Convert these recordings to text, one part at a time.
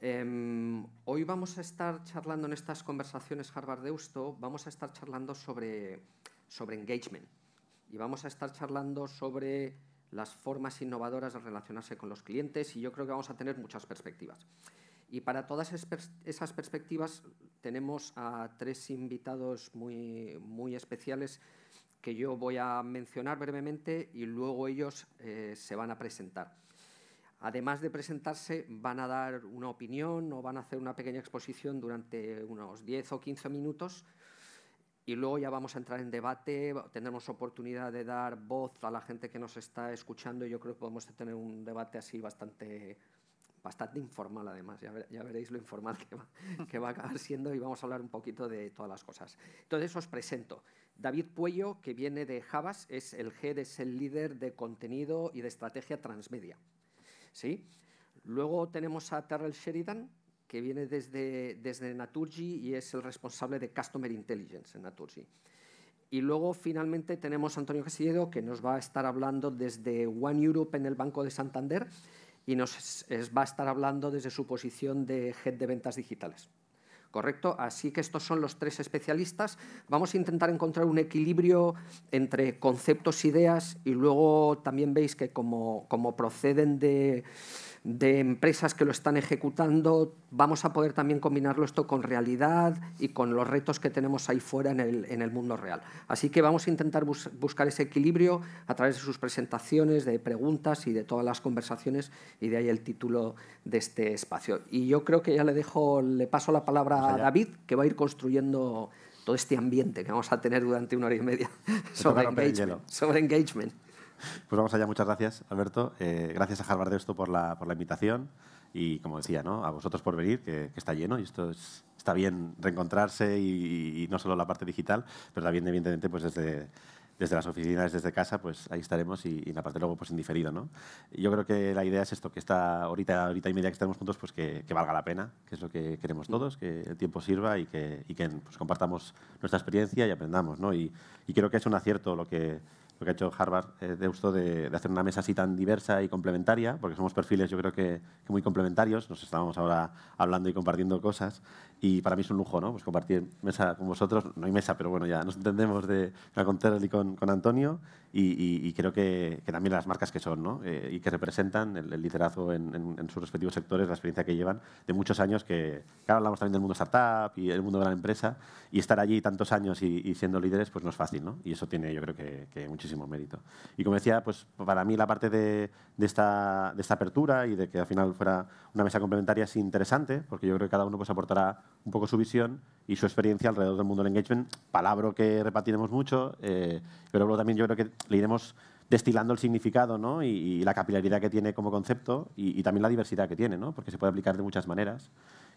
Em, hoy vamos a estar charlando en estas conversaciones Harvard Deusto, vamos a estar charlando sobre, sobre engagement y vamos a estar charlando sobre las formas innovadoras de relacionarse con los clientes y yo creo que vamos a tener muchas perspectivas. Y para todas esas perspectivas tenemos a tres invitados muy, muy especiales que yo voy a mencionar brevemente y luego ellos eh, se van a presentar además de presentarse, van a dar una opinión o van a hacer una pequeña exposición durante unos 10 o 15 minutos y luego ya vamos a entrar en debate, tendremos oportunidad de dar voz a la gente que nos está escuchando y yo creo que podemos tener un debate así bastante, bastante informal además, ya, veréis lo informal que va, a acabar siendo y vamos a hablar un poquito de todas las cosas. Entonces os presento. David Puello, que viene de Javas, es el Head, es el líder de contenido y de estrategia transmedia. ¿sí? Luego tenemos a Terrell Sheridan, que viene desde, desde Naturgy y es el responsable de Customer Intelligence en Naturgy. Y luego, finalmente, tenemos a Antonio Casillero que nos va a estar hablando desde One Europe en el Banco de Santander y nos va a estar hablando desde su posición de Head de Ventas Digitales. ¿correcto? Así que estos son los tres especialistas. Vamos a intentar encontrar un equilibrio entre conceptos, ideas y luego también veis que como, como proceden de de empresas que lo están ejecutando, vamos a poder también combinarlo esto con realidad y con los retos que tenemos ahí fuera en el, mundo real. Así que vamos a intentar buscar ese equilibrio a través de sus presentaciones, de preguntas y de todas las conversaciones y de ahí el título de este espacio. Y yo creo que ya le dejo, le paso la palabra a David, que va a ir construyendo todo este ambiente que vamos a tener durante una hora y media sobre sobre engagement. Pues vamos allá, muchas gracias, Alberto. Eh, gracias a Harvard esto por la, por la invitación y, como decía, ¿no? a vosotros por venir, que, está lleno y esto es, está bien reencontrarse y, no solo la parte digital, pero también, evidentemente, pues desde, desde las oficinas, desde casa, pues ahí estaremos y, y la parte luego pues indiferido, ¿no? Yo creo que la idea es esto, que esta horita, ahorita y media que estemos juntos, pues que, valga la pena, que es lo que queremos todos, que el tiempo sirva y que, y que pues, compartamos nuestra experiencia y aprendamos, ¿no? y creo que es un acierto lo que lo que ha hecho Harvard eh, de gusto de, hacer una mesa así tan diversa y complementaria, porque somos perfiles yo creo que muy complementarios, nos estábamos ahora hablando y compartiendo cosas, y para mí es un lujo, ¿no? Pues compartir mesa con vosotros, no hay mesa, pero bueno, ya nos entendemos de, con y con, Antonio y, creo que, también las marcas que son, ¿no? Eh, y que representan el, liderazgo en, sus respectivos sectores, la experiencia que llevan de muchos años que, claro, hablamos también del mundo startup y el mundo de la empresa y estar allí tantos años y, siendo líderes, pues no es fácil, ¿no? Y eso tiene, yo creo que, muchísimo mérito. Y como decía, pues para mí la parte de, esta, de esta apertura y de que al final fuera una mesa complementaria es interesante, porque yo creo que cada uno pues aportará un poco su visión y su experiencia alrededor del mundo del engagement, palabra que repartiremos mucho, eh, pero luego también yo creo que le iremos destilando el significado ¿no? y, la capilaridad que tiene como concepto y, también la diversidad que tiene, ¿no? porque se puede aplicar de muchas maneras.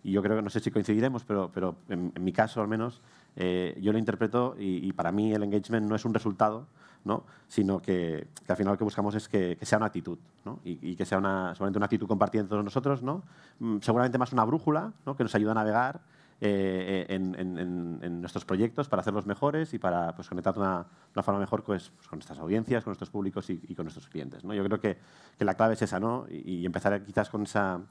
Y yo creo que, no sé si coincidiremos, pero, pero en, mi caso al menos, eh, yo lo interpreto y, para mí el engagement no es un resultado, ¿no? sino que, al final lo que buscamos es que, sea una actitud ¿no? y, que sea una, seguramente una actitud compartida entre todos nosotros, ¿no? Mm, seguramente más una brújula ¿no? que nos ayuda a navegar eh, en, nuestros proyectos para hacerlos mejores y para pues, conectar de una, forma mejor pues, pues, con nuestras audiencias, con nuestros públicos y, con nuestros clientes. ¿no? Yo creo que, la clave es esa, ¿no? y empezar quizás con esa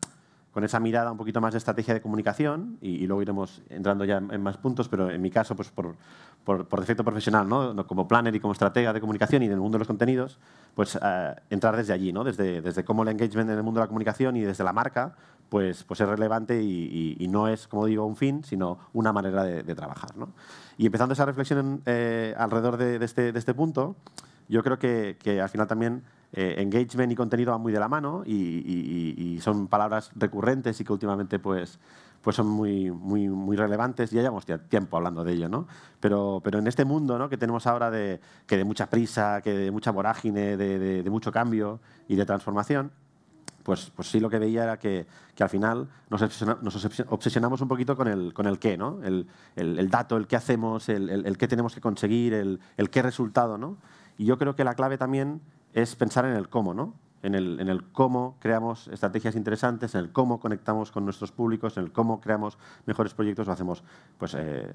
con esa mirada un poquito más de estrategia de comunicación y, luego iremos entrando ya en, más puntos, pero en mi caso, pues por, por, defecto profesional, ¿no? como planner y como estratega de comunicación y del mundo de los contenidos, pues eh, entrar desde allí, ¿no? desde, desde cómo el engagement en el mundo de la comunicación y desde la marca pues, pues es relevante y, no es, como digo, un fin, sino una manera de, trabajar. Y empezando esa reflexión eh, alrededor este, de, este, punto, yo creo que, que al final también eh, engagement y contenido van muy de la mano y, son palabras recurrentes y que últimamente pues, pues son muy, muy, muy relevantes. Ya llevamos tiempo hablando de ello, ¿no? Pero, pero en este mundo ¿no? que tenemos ahora de, que de mucha prisa, que de mucha vorágine, de, mucho cambio y de transformación, pues, pues, sí lo que veía era que, que al final nos, obsesionamos un poquito con el, con el qué, ¿no? El, el, dato, el qué hacemos, el, el, qué tenemos que conseguir, el, qué resultado, ¿no? Y yo creo que la clave también es pensar en el cómo, ¿no? En el, en el, cómo creamos estrategias interesantes, en el cómo conectamos con nuestros públicos, en el cómo creamos mejores proyectos o hacemos, pues, eh,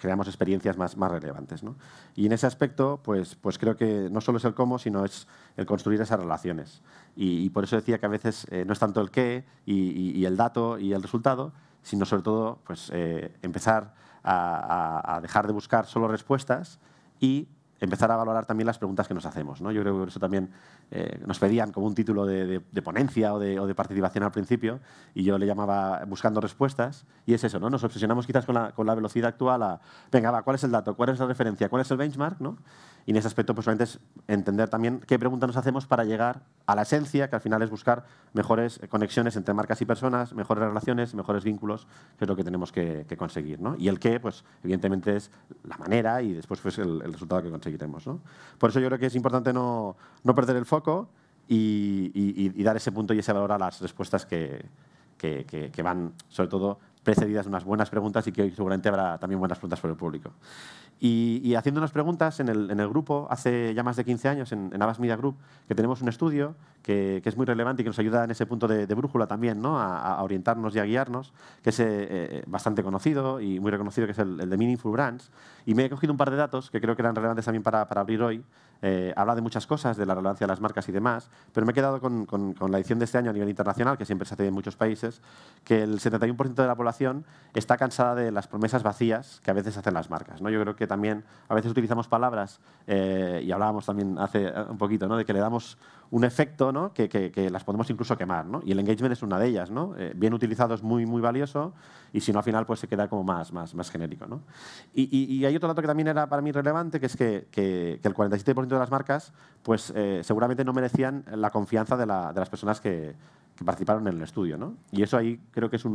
creamos experiencias más, más relevantes. ¿no? Y en ese aspecto, pues, pues creo que no solo es el cómo, sino es el construir esas relaciones. Y, por eso decía que a veces eh, no es tanto el qué y, el dato y el resultado, sino sobre todo pues, eh, empezar a, a dejar de buscar solo respuestas y empezar a valorar también las preguntas que nos hacemos. ¿no? Yo creo que eso también eh, nos pedían como un título de, ponencia o de, participación al principio y yo le llamaba buscando respuestas y es eso, ¿no? nos obsesionamos quizás con la, velocidad actual a, venga, va, ¿cuál es el dato? ¿Cuál es la referencia? ¿Cuál es el benchmark? ¿no? Y en ese aspecto, pues solamente es entender también qué preguntas nos hacemos para llegar a la esencia, que al final es buscar mejores eh, conexiones entre marcas y personas, mejores relaciones, mejores vínculos, que es lo que tenemos que, conseguir. Y el qué, pues evidentemente es la manera y después pues, el, resultado que conseguiremos. Por eso yo creo que es importante no, perder el foco y, dar ese punto y ese valor a las respuestas que, van, sobre todo, precedidas de unas buenas preguntas y que hoy seguramente habrá también buenas preguntas por el público. Y, haciendo unas preguntas en el, en el, grupo, hace ya más de 15 años, en, en Abbas Media Group, que tenemos un estudio que, que, es muy relevante y que nos ayuda en ese punto de, brújula también, ¿no? a, orientarnos y a guiarnos, que es eh, eh, bastante conocido y muy reconocido, que es el, el de Meaningful Brands, y me he cogido un par de datos que creo que eran relevantes también para, para abrir hoy. Eh, habla de muchas cosas, de la relevancia de las marcas y demás, pero me he quedado con, la edición de este año a nivel internacional, que siempre se hace en muchos países, que el 71% de la población está cansada de las promesas vacías que a veces hacen las marcas. ¿no? Yo creo que también a veces utilizamos palabras, eh, y hablábamos también hace eh, un poquito, ¿no? de que le damos un efecto ¿no? que, las podemos incluso quemar. Y el engagement es una de ellas. ¿no? Eh, bien utilizado es muy, muy valioso y si no al final pues, se queda como más, más, más genérico. ¿no? Y, y, hay otro dato que también era para mí relevante, que es que, que el 47% de las marcas pues, eh, seguramente no merecían la confianza de, las personas que, participaron en el estudio. ¿no? Y eso ahí creo que es un,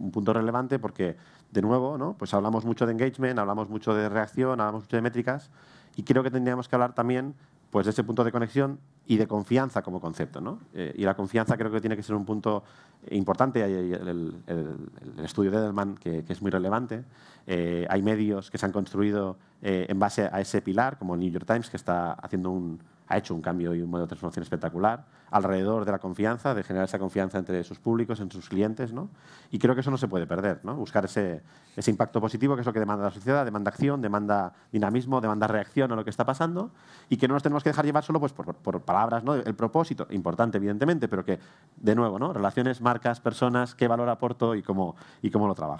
un, punto relevante porque, de nuevo, ¿no? pues hablamos mucho de engagement, hablamos mucho de reacción, hablamos mucho de métricas y creo que tendríamos que hablar también pues ese punto de conexión y de confianza como concepto. ¿no? Eh, y la confianza creo que tiene que ser un punto importante. Hay el, estudio de Edelman, que, es muy relevante. Eh, hay medios que se han construido eh, en base a ese pilar, como el New York Times, que está haciendo un, ha hecho un cambio y un modo de transformación espectacular alrededor de la confianza, de generar esa confianza entre sus públicos, entre sus clientes. ¿no? Y creo que eso no se puede perder, ¿no? buscar ese, impacto positivo, que es lo que demanda la sociedad, demanda acción, demanda dinamismo, demanda reacción a lo que está pasando y que no nos tenemos que dejar llevar solo pues, por, palabras. ¿no? El propósito, importante evidentemente, pero que, de nuevo, ¿no? relaciones, marcas, personas, qué valor aporto y cómo, y cómo lo trabajo.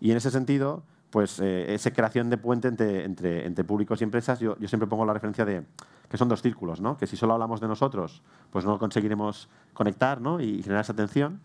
Y en ese sentido pues eh, esa creación de puente entre, entre, públicos y empresas, yo, siempre pongo la referencia de que son dos círculos, ¿no? que si solo hablamos de nosotros, pues no conseguiremos conectar y generar esa atención,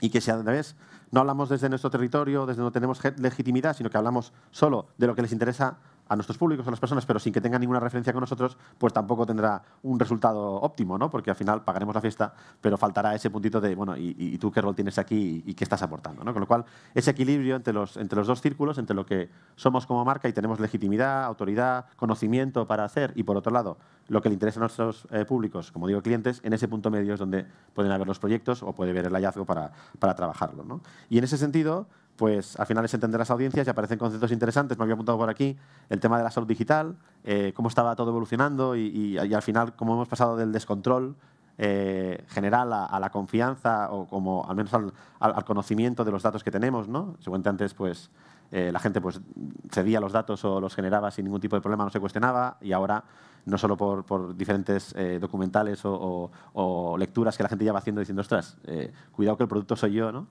y que si a vez no hablamos desde nuestro territorio, desde no tenemos legitimidad, sino que hablamos solo de lo que les interesa a nuestros públicos, a las personas, pero sin que tengan ninguna referencia con nosotros, pues tampoco tendrá un resultado óptimo, ¿no? Porque al final pagaremos la fiesta, pero faltará ese puntito de, bueno, ¿y, tú qué rol tienes aquí y, qué estás aportando? ¿no? Con lo cual, ese equilibrio entre los, entre los dos círculos, entre lo que somos como marca y tenemos legitimidad, autoridad, conocimiento para hacer, y por otro lado, lo que le interesa a nuestros eh, públicos, como digo, clientes, en ese punto medio es donde pueden haber los proyectos o puede haber el hallazgo para, para trabajarlo. ¿no? Y en ese sentido, pues al final es entender las audiencias y aparecen conceptos interesantes. Me había apuntado por aquí el tema de la salud digital, eh, cómo estaba todo evolucionando y, al final cómo hemos pasado del descontrol eh, general a, la confianza o como al menos al, conocimiento de los datos que tenemos. ¿no? Seguramente antes pues eh, la gente pues, cedía los datos o los generaba sin ningún tipo de problema, no se cuestionaba y ahora no solo por, diferentes eh, documentales o, lecturas que la gente ya va haciendo diciendo, ostras, eh, cuidado que el producto soy yo, ¿no?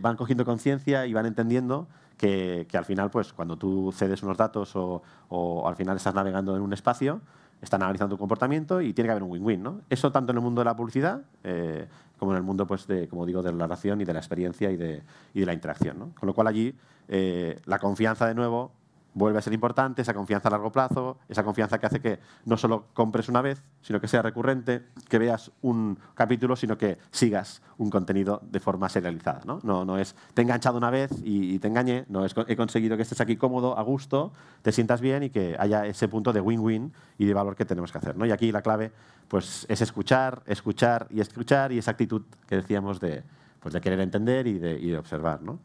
van cogiendo conciencia y van entendiendo que, al final, pues cuando tú cedes unos datos o al final estás navegando en un espacio, están analizando tu comportamiento y tiene que haber un win-win. ¿no? Eso tanto en el mundo de la publicidad eh, como en el mundo, pues, de, como digo, de la relación y de la experiencia y de, la interacción. Con lo cual allí eh, la confianza de nuevo vuelve a ser importante, esa confianza a largo plazo, esa confianza que hace que no solo compres una vez, sino que sea recurrente, que veas un capítulo, sino que sigas un contenido de forma serializada. No, no, no es te he enganchado una vez y, te engañé, no es he conseguido que estés aquí cómodo, a gusto, te sientas bien y que haya ese punto de win-win y de valor que tenemos que hacer. ¿no? Y aquí la clave pues, es escuchar, escuchar y escuchar y esa actitud que decíamos de, pues, de querer entender y de, y observar. ¿no?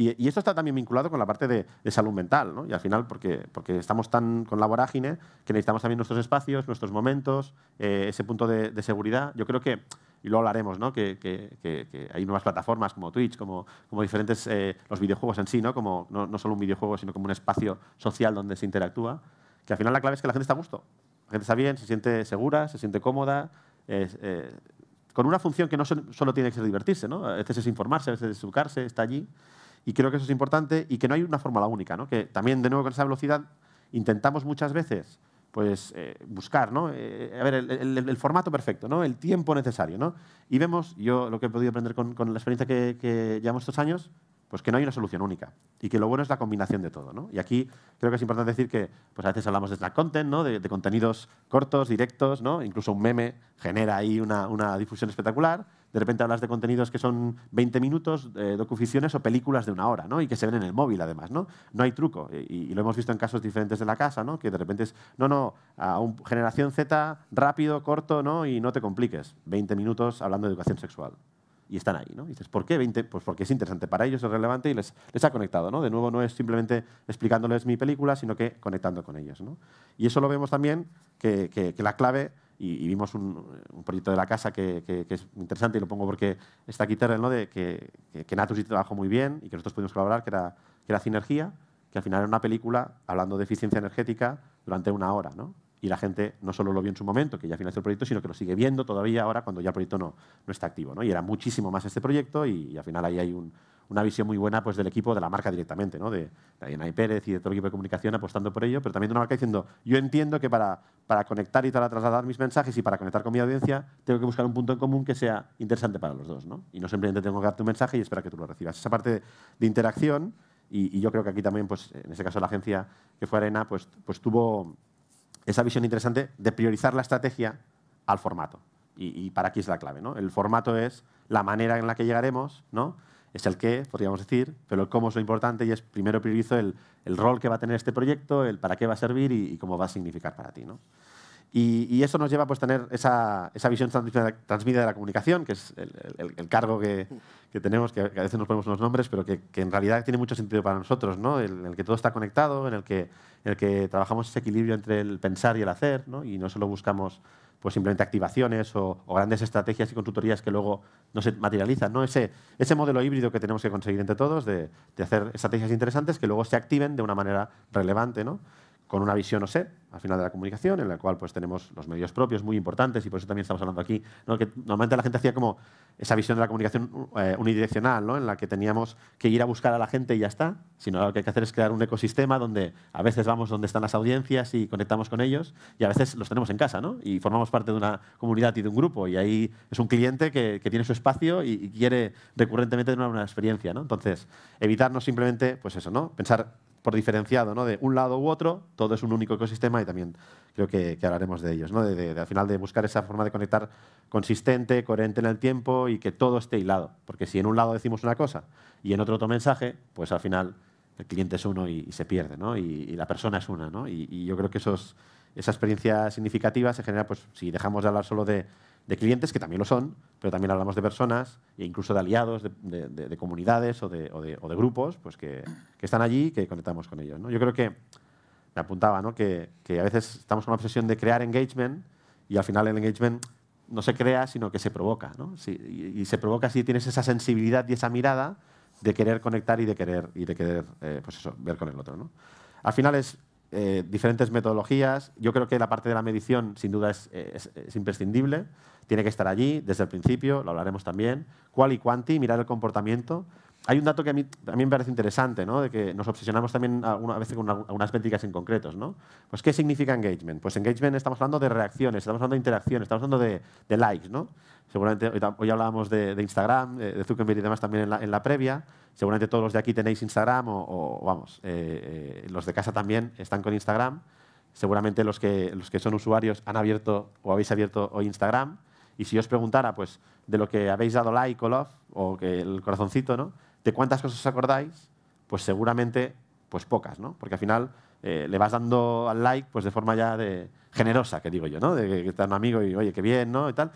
Y, y, esto está también vinculado con la parte de, salud mental, ¿no? Y al final, porque, porque estamos tan con la vorágine que necesitamos también nuestros espacios, nuestros momentos, eh, ese punto de, seguridad. Yo creo que, y luego hablaremos, ¿no? Que, hay nuevas plataformas como Twitch, como, diferentes, eh, los videojuegos en sí, ¿no? Como no, solo un videojuego, sino como un espacio social donde se interactúa. Que al final la clave es que la gente está a gusto. La gente está bien, se siente segura, se siente cómoda. Eh, con una función que no solo tiene que ser divertirse, ¿no? A veces es informarse, a veces es educarse, está allí. Y creo que eso es importante y que no hay una fórmula única, ¿no? que también, de nuevo, con esa velocidad intentamos muchas veces pues, eh, buscar ¿no? Eh, eh, a ver, el, formato perfecto, ¿no? el tiempo necesario. Y vemos, yo lo que he podido aprender con, la experiencia que, que llevamos estos años, pues que no hay una solución única y que lo bueno es la combinación de todo. Y aquí creo que es importante decir que pues a veces hablamos de snack content, ¿no? de, contenidos cortos, directos, ¿no? incluso un meme genera ahí una, difusión espectacular. De repente hablas de contenidos que son 20 minutos, eh, docuficiones o películas de una hora, ¿no? Y que se ven en el móvil, además, ¿no? No hay truco. Y, lo hemos visto en casos diferentes de la casa, ¿no? Que de repente es, no, no, a generación Z, rápido, corto, ¿no? Y no te compliques. 20 minutos hablando de educación sexual y están ahí. ¿no? Y dices, ¿por qué 20? Pues porque es interesante para ellos, es relevante y les, les ha conectado. ¿no? De nuevo, no es simplemente explicándoles mi película, sino que conectando con ellos. ¿no? Y eso lo vemos también, que, que, la clave, y, vimos un, proyecto de la casa que, que, es interesante y lo pongo porque está aquí Terrell, ¿no? de que, que, Natus y trabajó muy bien y que nosotros pudimos colaborar, que era, que era Cinergía, que al final era una película hablando de eficiencia energética durante una hora. ¿no? y la gente no solo lo vio en su momento, que ya finalizó el proyecto, sino que lo sigue viendo todavía ahora cuando ya el proyecto no, no está activo. ¿no? Y era muchísimo más este proyecto y, al final ahí hay una visión muy buena pues, del equipo, de la marca directamente, ¿no? de, de y Pérez y de todo el equipo de comunicación apostando por ello, pero también de una marca diciendo, yo entiendo que para, para conectar y para trasladar mis mensajes y para conectar con mi audiencia, tengo que buscar un punto en común que sea interesante para los dos. ¿no? Y no simplemente tengo que dar tu mensaje y esperar que tú lo recibas. Esa parte de, interacción, y, yo creo que aquí también, pues, en ese caso la agencia que fue Arena, pues, pues tuvo esa visión interesante de priorizar la estrategia al formato. Y, para aquí es la clave. ¿no? El formato es la manera en la que llegaremos, ¿no? es el qué, podríamos decir, pero el cómo es lo importante y es primero priorizo el, rol que va a tener este proyecto, el para qué va a servir y, y cómo va a significar para ti. ¿no? Y, eso nos lleva pues, a tener esa, visión transmitida de la comunicación, que es el, cargo que, tenemos, que, a veces nos ponemos unos nombres, pero que, en realidad tiene mucho sentido para nosotros, ¿no? en el que todo está conectado, en el que, el que trabajamos ese equilibrio entre el pensar y el hacer, y no solo buscamos pues, simplemente activaciones o, grandes estrategias y consultorías que luego no se materializan. ¿no? Ese, modelo híbrido que tenemos que conseguir entre todos de, hacer estrategias interesantes que luego se activen de una manera relevante con una visión sé, al final de la comunicación, en la cual pues, tenemos los medios propios muy importantes y por eso también estamos hablando aquí, que normalmente la gente hacía como esa visión de la comunicación eh, unidireccional, ¿no? en la que teníamos que ir a buscar a la gente y ya está, sino lo que hay que hacer es crear un ecosistema donde a veces vamos donde están las audiencias y conectamos con ellos y a veces los tenemos en casa ¿no? y formamos parte de una comunidad y de un grupo y ahí es un cliente que, tiene su espacio y, quiere recurrentemente tener una experiencia. ¿no? Entonces, evitarnos simplemente pues eso, ¿no? pensar por diferenciado, ¿no? De un lado u otro, todo es un único ecosistema y también creo que, hablaremos de ellos, ¿no? De, al final de buscar esa forma de conectar consistente, coherente en el tiempo y que todo esté hilado. Porque si en un lado decimos una cosa y en otro otro mensaje, pues al final el cliente es uno y, se pierde, ¿no? Y, la persona es una, ¿no? Y, yo creo que esos, esa experiencia significativa se genera, pues si dejamos de hablar solo de de clientes, que también lo son, pero también hablamos de personas e incluso de aliados, de, comunidades o, o de, grupos pues que, que, están allí y que conectamos con ellos. Yo creo que, me apuntaba, que, a veces estamos con la obsesión de crear engagement y al final el engagement no se crea, sino que se provoca. y, se provoca si tienes esa sensibilidad y esa mirada de querer conectar y de querer, y de querer eh, pues ver con el otro. Al final es eh, diferentes metodologías. Yo creo que la parte de la medición, sin duda, es, eh, imprescindible. Tiene que estar allí desde el principio, lo hablaremos también. Cuál y quanti, mirar el comportamiento hay un dato que a mí, me parece interesante, ¿no? de que nos obsesionamos también a veces con algunas métricas en concretos. ¿no? Pues, ¿Qué significa engagement? Pues engagement estamos hablando de reacciones, estamos hablando de interacciones, estamos hablando de, likes. ¿no? Seguramente hoy, hablábamos de, Instagram, eh, de Zuckerberg y demás también en la, previa. Seguramente todos los de aquí tenéis Instagram o, vamos, eh, eh, los de casa también están con Instagram. Seguramente los que, los que son usuarios han abierto o habéis abierto hoy Instagram. Y si yo os preguntara, pues, de lo que habéis dado like o love, o que el corazoncito, ¿no? ¿De cuántas cosas os acordáis? Pues seguramente pues pocas, ¿no? Porque al final eh, le vas dando al like pues de forma ya de generosa, que digo yo, ¿no? De que está un amigo y, oye, qué bien, ¿no? Y tal.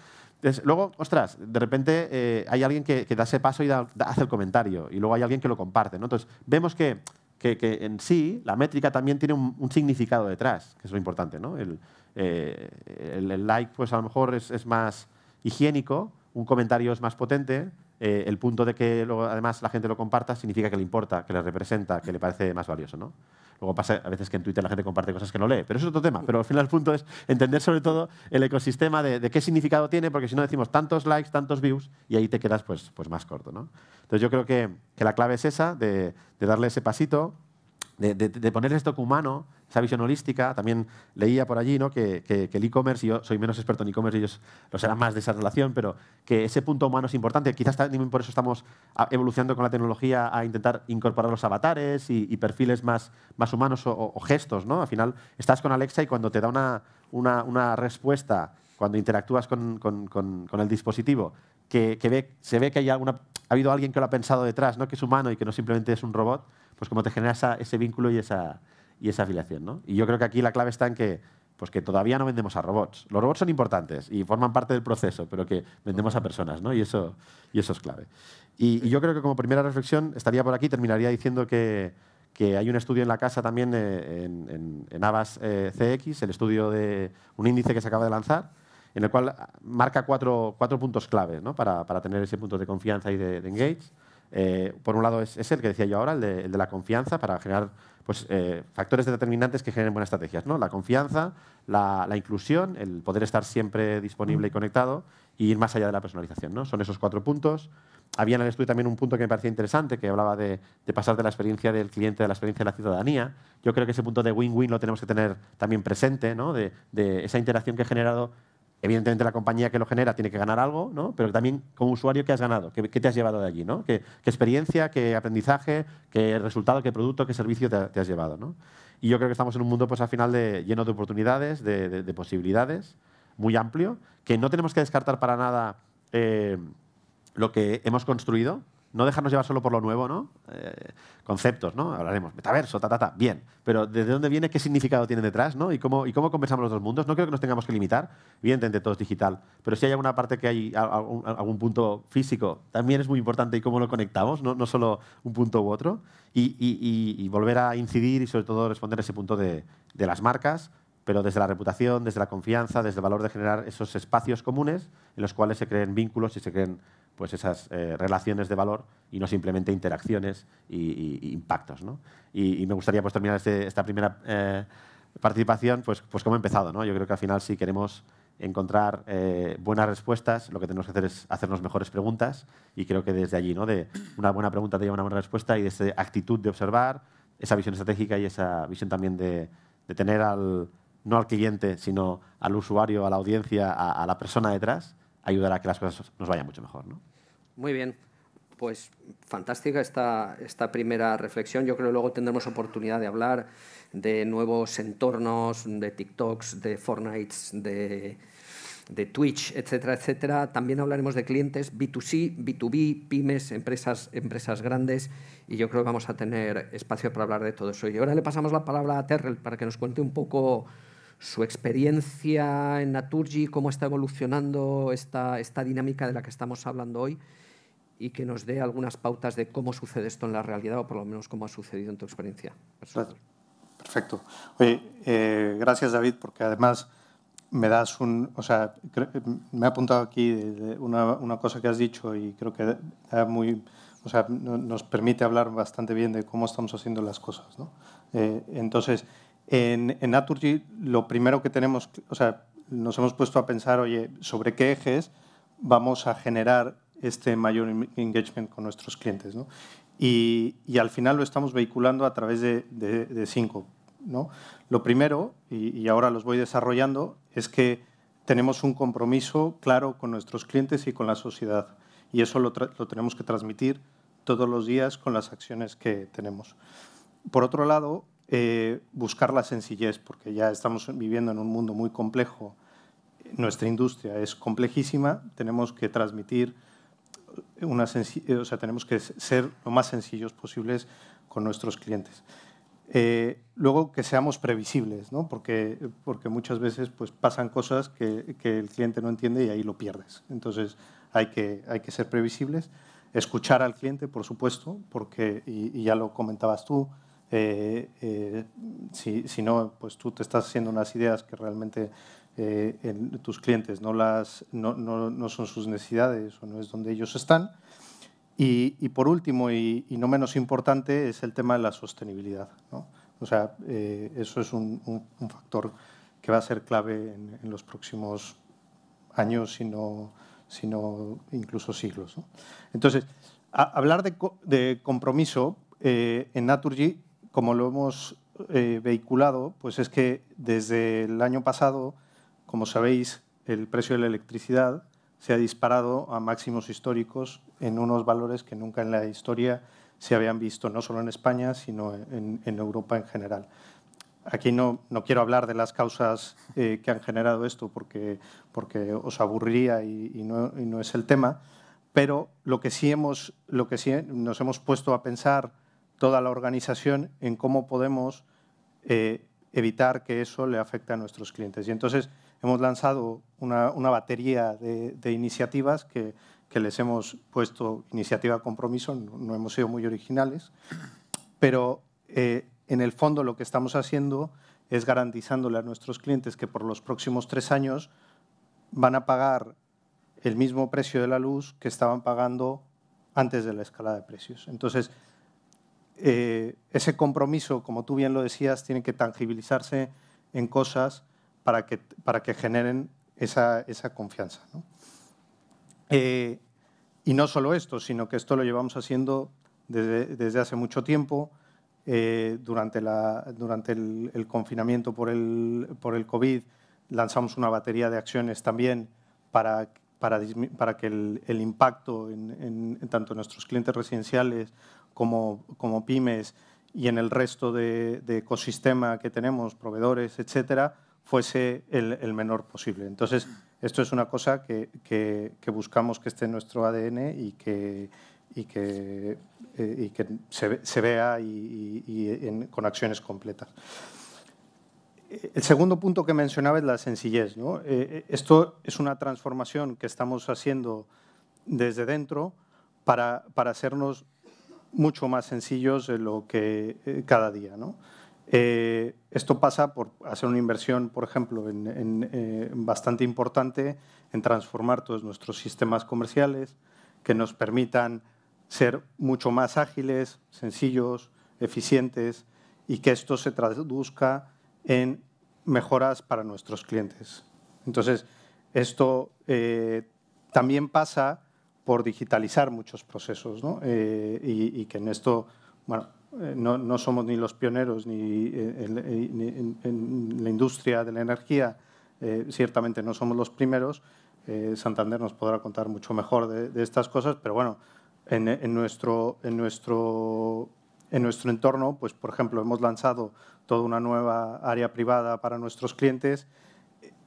luego, ostras, de repente eh, hay alguien que, que, da ese paso y hace el comentario, y luego hay alguien que lo comparte, ¿no? Entonces, vemos que, en sí la métrica también tiene un, significado detrás, que es lo importante, ¿no? Eh, el, like, pues a lo mejor es, es más higiénico, un comentario es más potente, eh, el punto de que además la gente lo comparta significa que le importa, que le representa, que le parece más valioso. ¿no? Luego pasa a veces que en Twitter la gente comparte cosas que no lee, pero eso es otro tema. Pero al final el punto es entender sobre todo el ecosistema de, qué significado tiene, porque si no decimos tantos likes, tantos views, y ahí te quedas pues, pues más corto. ¿no? Entonces yo creo que, la clave es esa, de, darle ese pasito, de, de, poner esto humano esa visión holística. También leía por allí ¿no? que, que, el e-commerce, y yo soy menos experto en e-commerce, ellos lo serán más de esa relación, pero que ese punto humano es importante. Quizás también por eso estamos ah, evolucionando con la tecnología a intentar incorporar los avatares y, perfiles más, más humanos o, gestos. ¿no? Al final, estás con Alexa y cuando te da una, una, una respuesta cuando interactúas con, con, el dispositivo, que, que se ve que hay alguna, ha habido alguien que lo ha pensado detrás, ¿no? que es humano y que no simplemente es un robot, pues como te genera ese vínculo y esa, y esa afiliación. ¿no? Y yo creo que aquí la clave está en que, pues que todavía no vendemos a robots. Los robots son importantes y forman parte del proceso, pero que vendemos a personas, ¿no? y, eso, y eso es clave. Y, yo creo que como primera reflexión estaría por aquí, terminaría diciendo que, que hay un estudio en la casa también eh, en, en, eh, CX, el estudio de un índice que se acaba de lanzar, en el cual marca cuatro, cuatro puntos clave ¿no? para, para, tener ese punto de confianza y de, de engage. Eh, por un lado es, el que decía yo ahora, el de, la confianza para generar pues, eh, factores determinantes que generen buenas estrategias. ¿no? La confianza, la, inclusión, el poder estar siempre disponible y mm. conectado y ir más allá de la personalización. ¿no? Son esos cuatro puntos. Había en el estudio también un punto que me parecía interesante, que hablaba de, pasar de la experiencia del cliente a la experiencia de la ciudadanía. Yo creo que ese punto de win-win lo tenemos que tener también presente, ¿no? de, de esa interacción que ha generado Evidentemente la compañía que lo genera tiene que ganar algo, pero también como usuario, ¿qué has ganado? ¿Qué, te has llevado de allí? ¿Qué, experiencia, qué aprendizaje, qué resultado, qué producto, qué servicio te, has llevado? Y yo creo que estamos en un mundo pues, al final de, lleno de oportunidades, de, posibilidades, muy amplio, que no tenemos que descartar para nada eh, lo que hemos construido, no dejarnos llevar solo por lo nuevo, ¿no? Eh, conceptos, ¿no? Hablaremos, metaverso, ta, ta, ta, bien. Pero ¿desde dónde viene? ¿Qué significado tiene detrás? ¿no? ¿Y, cómo, ¿Y cómo conversamos los dos mundos? No creo que nos tengamos que limitar. Evidentemente todo es digital, pero si hay alguna parte que hay algún, punto físico, también es muy importante y cómo lo conectamos, no, no solo un punto u otro. Y, volver a incidir y sobre todo responder a ese punto de, de las marcas, pero desde la reputación, desde la confianza, desde el valor de generar esos espacios comunes en los cuales se creen vínculos y se creen pues esas eh, relaciones de valor y no simplemente interacciones e impactos. Y, me gustaría pues, terminar este, esta primera eh, participación, pues, pues como he empezado. ¿no? Yo creo que al final si queremos encontrar eh, buenas respuestas, lo que tenemos que hacer es hacernos mejores preguntas y creo que desde allí, ¿no? de una buena pregunta te lleva una buena respuesta y de esa actitud de observar, esa visión estratégica y esa visión también de, tener al, no al cliente, sino al usuario, a la audiencia, a la persona detrás ayudará a que las cosas nos vayan mucho mejor. ¿no? Muy bien. Pues fantástica esta, esta primera reflexión. Yo creo que luego tendremos oportunidad de hablar de nuevos entornos, de TikToks, de Fortnite, de, de Twitch, etcétera, etcétera. También hablaremos de clientes B2C, B2B, pymes, empresas, empresas grandes, y yo creo que vamos a tener espacio para hablar de todo eso. Y ahora le pasamos la palabra a Terrell para que nos cuente un poco su experiencia en Naturgy, cómo está evolucionando esta, esta dinámica de la que estamos hablando hoy y que nos dé algunas pautas de cómo sucede esto en la realidad o por lo menos cómo ha sucedido en tu experiencia Perfecto. Eh, gracias David, porque además me das un... O sea, me ha apuntado aquí una, cosa que has dicho y creo que muy, nos permite hablar bastante bien de cómo estamos haciendo las cosas. ¿no? Eh, entonces, en, en Naturgy lo primero que tenemos, o sea, nos hemos puesto a pensar, oye, sobre qué ejes vamos a generar este mayor engagement con nuestros clientes. ¿no? Y, al final lo estamos vehiculando a través de, cinco. ¿no? Lo primero, y, ahora los voy desarrollando, es que tenemos un compromiso claro con nuestros clientes y con la sociedad. Y eso lo, lo tenemos que transmitir todos los días con las acciones que tenemos. Por otro lado, eh, buscar la sencillez, porque ya estamos viviendo en un mundo muy complejo. Nuestra industria es complejísima, tenemos que transmitir una eh, o sea, tenemos que ser lo más sencillos posibles con nuestros clientes. Eh, luego que seamos previsibles, ¿no? porque, porque muchas veces pues, pasan cosas que, que, el cliente no entiende y ahí lo pierdes. Entonces hay que, hay que ser previsibles, escuchar al cliente, por supuesto, porque, y ya lo comentabas tú, eh, eh, si, si, no, pues tú te estás haciendo unas ideas que realmente en, eh, tus clientes no, las, no, no, no, son sus necesidades o no es donde ellos están. Y, por último, y, no menos importante, es el tema de la sostenibilidad. ¿no? O sea, eso es un, factor que va a ser clave en, los próximos años, sino, sino incluso siglos. Entonces, hablar de, de compromiso en Naturgy como lo hemos eh, vehiculado, pues es que desde el año pasado, como sabéis, el precio de la electricidad se ha disparado a máximos históricos en unos valores que nunca en la historia se habían visto, no solo en España, sino en, en Europa en general. Aquí no, no, quiero hablar de las causas eh, que han generado esto porque, porque os aburriría y, no, no, es el tema, pero lo que sí, hemos, lo que sí nos hemos puesto a pensar toda la organización en cómo podemos eh, evitar que eso le afecte a nuestros clientes. Y entonces hemos lanzado una, batería de, iniciativas que, les hemos puesto iniciativa compromiso, no, hemos sido muy originales, pero eh, en el fondo lo que estamos haciendo es garantizándole a nuestros clientes que por los próximos tres años van a pagar el mismo precio de la luz que estaban pagando antes de la escala de precios. Entonces, eh, ese compromiso, como tú bien lo decías, tiene que tangibilizarse en cosas para que, para que generen esa, confianza. Eh, y no solo esto, sino que esto lo llevamos haciendo desde, hace mucho tiempo. Eh, durante, la, durante el, confinamiento por el, por el COVID lanzamos una batería de acciones también para, para, que el, impacto en, tanto nuestros clientes residenciales como, pymes y en el resto de, ecosistema que tenemos, proveedores, etcétera, fuese el, menor posible. Entonces, esto es una cosa que, buscamos que esté en nuestro ADN y que, que, y que eh, se, vea y, con acciones completas. El segundo punto que mencionaba es la sencillez. Eh, eh, esto es una transformación que estamos haciendo desde dentro para, para hacernos mucho más sencillos de lo que eh, cada día. ¿no? Eh, esto pasa por hacer una inversión, por ejemplo, en, eh, bastante importante en transformar todos nuestros sistemas comerciales que nos permitan ser mucho más ágiles, sencillos, eficientes y que esto se traduzca en mejoras para nuestros clientes. Entonces, esto también pasa por digitalizar muchos procesos ¿no? Eh, y, que en esto, bueno, eh, no, no somos ni los pioneros ni eh, en, la industria de la energía, ciertamente no somos los primeros. Santander nos podrá contar mucho mejor de, estas cosas, pero bueno, en, en, nuestro, en, nuestro, en nuestro entorno, pues por ejemplo, hemos lanzado toda una nueva área privada para nuestros clientes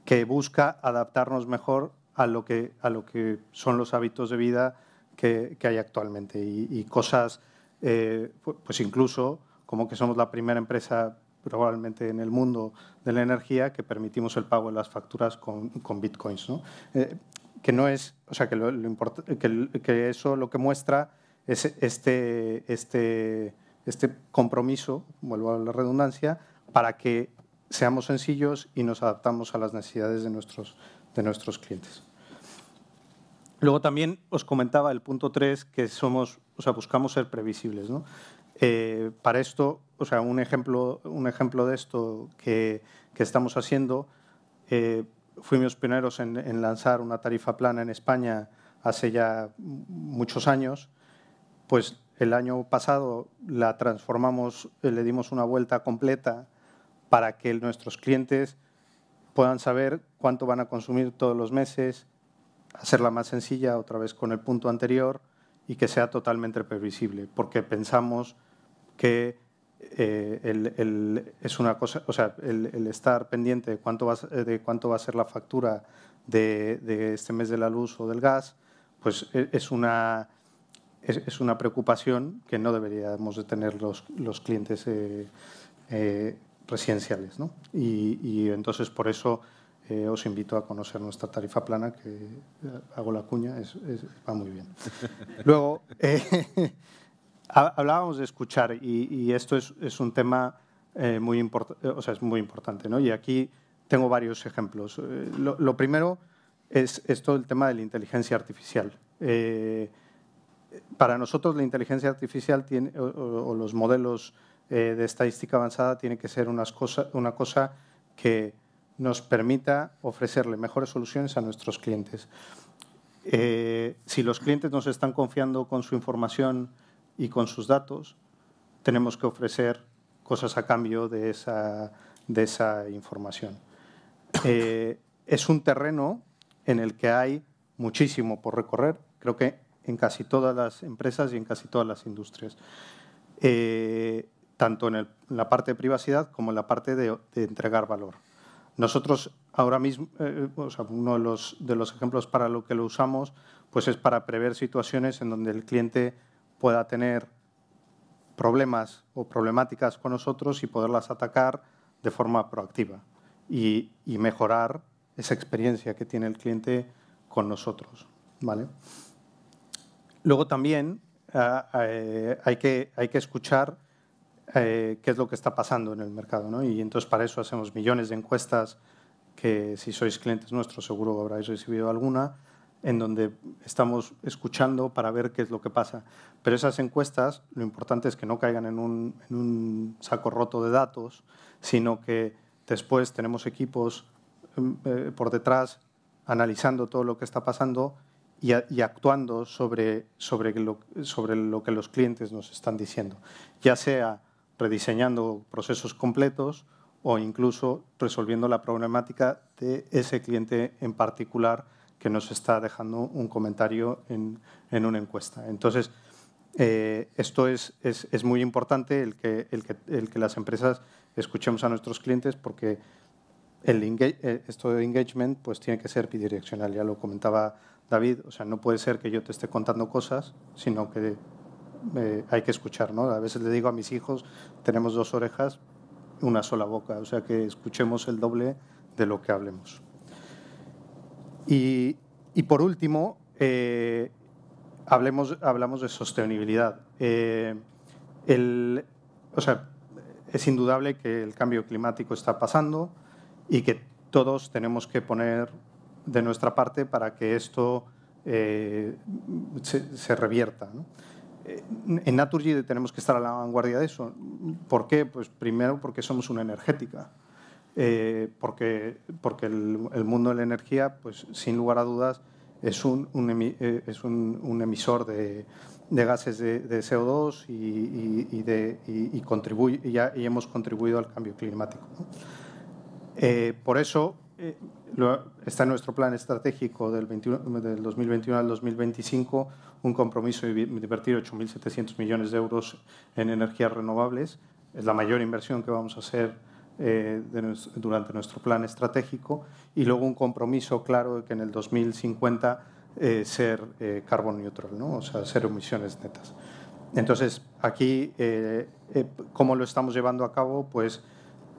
que busca adaptarnos mejor a lo que, a lo que son los hábitos de vida que, que hay actualmente. Y, cosas, eh, pues incluso como que somos la primera empresa probablemente en el mundo de la energía que permitimos el pago de las facturas con, con bitcoins. ¿no? Eh, que no es, o sea, que, lo, que, eso lo que muestra es este, este, este compromiso, vuelvo a la redundancia, para que seamos sencillos y nos adaptamos a las necesidades de nuestros, de nuestros clientes. Luego también os comentaba el punto 3, que somos, o sea, buscamos ser previsibles. Eh, para esto, o sea, un ejemplo, un ejemplo de esto que, estamos haciendo, eh, fuimos pioneros en, en, lanzar una tarifa plana en España hace ya muchos años, pues el año pasado la transformamos, eh, le dimos una vuelta completa para que nuestros clientes puedan saber cuánto van a consumir todos los meses, hacerla más sencilla, otra vez con el punto anterior, y que sea totalmente previsible, porque pensamos que eh, el, es una cosa, o sea, el, estar pendiente de cuánto, va, de cuánto va a ser la factura de, este mes de la luz o del gas, pues e, es una, es, una preocupación que no deberíamos de tener los, clientes eh, eh, residenciales. y entonces por eso eh, os invito a conocer nuestra tarifa plana, que eh, hago la cuña, va muy bien. Luego, eh, hablábamos de escuchar y, esto es, un tema muy, o sea, es muy importante. ¿no? Y aquí tengo varios ejemplos. Lo, primero es todo el tema de la inteligencia artificial. para nosotros la inteligencia artificial tiene, o, los modelos de estadística avanzada tienen que ser unas una cosa que nos permita ofrecerle mejores soluciones a nuestros clientes. Eh, si los clientes nos están confiando con su información y con sus datos, tenemos que ofrecer cosas a cambio de esa, de esa información. Eh, es un terreno en el que hay muchísimo por recorrer, creo que en casi todas las empresas y en casi todas las industrias. Eh, tanto en, la parte de privacidad como en la parte de entregar valor. Nosotros ahora mismo, eh, uno de los, ejemplos para lo que lo usamos, pues es para prever situaciones en donde el cliente pueda tener problemas o problemáticas con nosotros y poderlas atacar de forma proactiva y, mejorar esa experiencia que tiene el cliente con nosotros. ¿vale? Luego también ah, eh, hay, hay que escuchar eh, qué es lo que está pasando en el mercado. ¿no? Y entonces para eso hacemos millones de encuestas que si sois clientes nuestros seguro habráis recibido alguna, en donde estamos escuchando para ver qué es lo que pasa. Pero esas encuestas, lo importante es que no caigan en un, saco roto de datos, sino que después tenemos equipos mm, eh, por detrás analizando todo lo que está pasando y, actuando sobre, sobre, lo, sobre lo que los clientes nos están diciendo, ya sea rediseñando procesos completos o incluso resolviendo la problemática de ese cliente en particular que nos está dejando un comentario en, una encuesta. Entonces, eh, esto es, es, muy importante el que, el, el que, las empresas escuchemos a nuestros clientes porque el eh, esto de engagement pues tiene que ser bidireccional, ya lo comentaba David, o sea, no puede ser que yo te esté contando cosas, sino que hay que escuchar, ¿no? A veces le digo a mis hijos, tenemos dos orejas, una sola boca, o sea que escuchemos el doble de lo que hablemos. Y, por último, eh, hablamos de sostenibilidad. Eh, o sea, es indudable que el cambio climático está pasando y que todos tenemos que poner de nuestra parte para que esto eh, se, se, revierta. ¿no? Eh, en Naturgy tenemos que estar a la vanguardia de eso. ¿Por qué? Pues primero porque somos una energética. Eh, porque, porque el, mundo de la energía, pues sin lugar a dudas, es un, eh, es un, emisor de, gases de, CO2 y, hemos contribuido al cambio climático. por eso eh, está en nuestro plan estratégico del, 21, del 2021 al 2025 un compromiso de invertir 8.700 millones de euros en energías renovables. Es la mayor inversión que vamos a hacer eh, durante nuestro plan estratégico y luego un compromiso claro de que en el 2050 eh, ser carbon neutral, ¿no? o sea, cero emisiones netas. Entonces, aquí, ¿cómo lo estamos llevando a cabo? Pues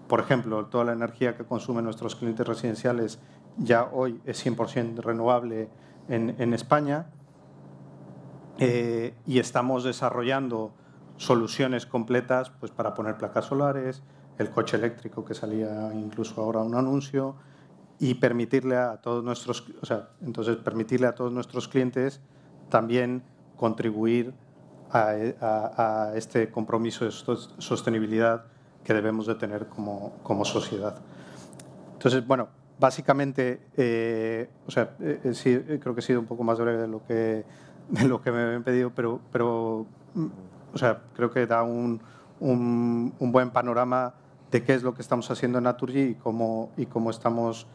por ejemplo, toda la energía que consumen nuestros clientes residenciales ya hoy es 100% renovable en, España eh, y estamos desarrollando soluciones completas pues, para poner placas solares, el coche eléctrico que salía incluso ahora un anuncio y permitirle a todos nuestros, entonces permitirle a todos nuestros clientes también contribuir a este compromiso de sostenibilidad que debemos de tener como, como sociedad. Entonces, bueno, básicamente, eh, o sea, eh, eh, sí, creo que he sido un poco más breve de lo que, de lo que me habían pedido, pero, pero mm, o sea, creo que da un, un, buen panorama de qué es lo que estamos haciendo en Naturgy y cómo, y cómo estamos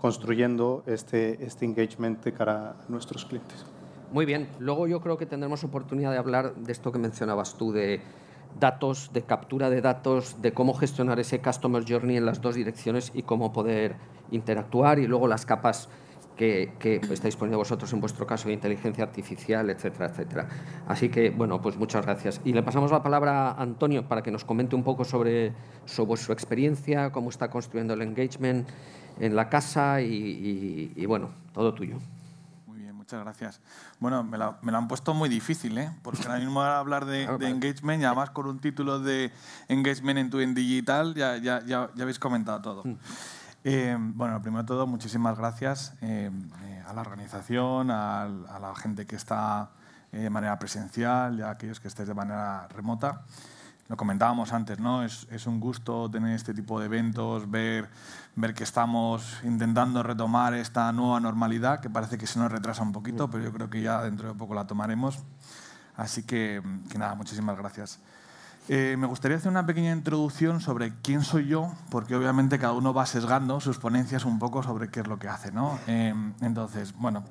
construyendo este, este engagement para nuestros clientes. Muy bien, luego yo creo que tendremos oportunidad de hablar de esto que mencionabas tú, de datos, de captura de datos, de cómo gestionar ese Customer Journey en las dos direcciones y cómo poder interactuar y luego las capas que, que, pues, estáis poniendo vosotros en vuestro caso de inteligencia artificial, etcétera, etcétera. Así que, bueno, pues muchas gracias. Y le pasamos la palabra a Antonio para que nos comente un poco sobre, su experiencia, cómo está construyendo el engagement en la casa y bueno, todo tuyo. Muchas gracias. Bueno, me lo han puesto muy difícil, ¿eh? Porque ahora mismo hablar de, engagement y además con un título de engagement en tu en digital, ya, ya, habéis comentado todo. Mm. Eh, bueno, primero de todo, muchísimas gracias eh, eh, a la organización, a, la gente que está de manera presencial y a aquellos que estéis de manera remota lo comentábamos antes, ¿no? Es, es, un gusto tener este tipo de eventos, ver, ver que estamos intentando retomar esta nueva normalidad, que parece que se nos retrasa un poquito, pero yo creo que ya dentro de poco la tomaremos. Así que, que nada, muchísimas gracias. Eh, me gustaría hacer una pequeña introducción sobre quién soy yo, porque obviamente cada uno va sesgando sus ponencias un poco sobre qué es lo que hace, ¿no? Em, entonces, bueno,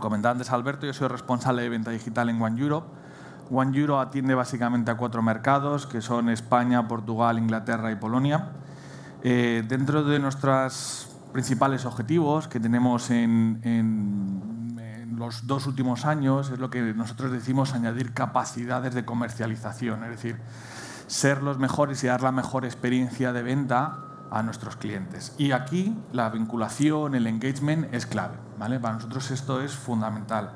comentaba antes Alberto, yo soy responsable de venta digital en One Europe One Euro atiende básicamente a cuatro mercados, que son España, Portugal, Inglaterra y Polonia. Eh, dentro de nuestros principales objetivos que tenemos en, en, los dos últimos años es lo que nosotros decimos añadir capacidades de comercialización, es decir, ser los mejores y dar la mejor experiencia de venta a nuestros clientes. Y aquí la vinculación, el engagement es clave. ¿vale? Para nosotros esto es fundamental.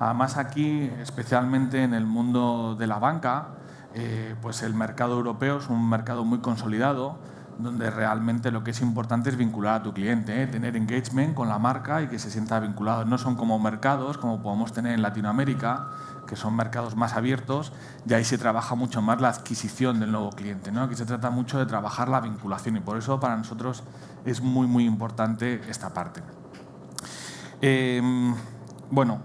Además aquí, especialmente en el mundo de la banca, eh, pues el mercado europeo es un mercado muy consolidado, donde realmente lo que es importante es vincular a tu cliente, ¿eh? tener engagement con la marca y que se sienta vinculado. No son como mercados como podemos tener en Latinoamérica, que son mercados más abiertos, y ahí se trabaja mucho más la adquisición del nuevo cliente. Aquí se trata mucho de trabajar la vinculación y por eso para nosotros es muy, muy importante esta parte. Em, bueno,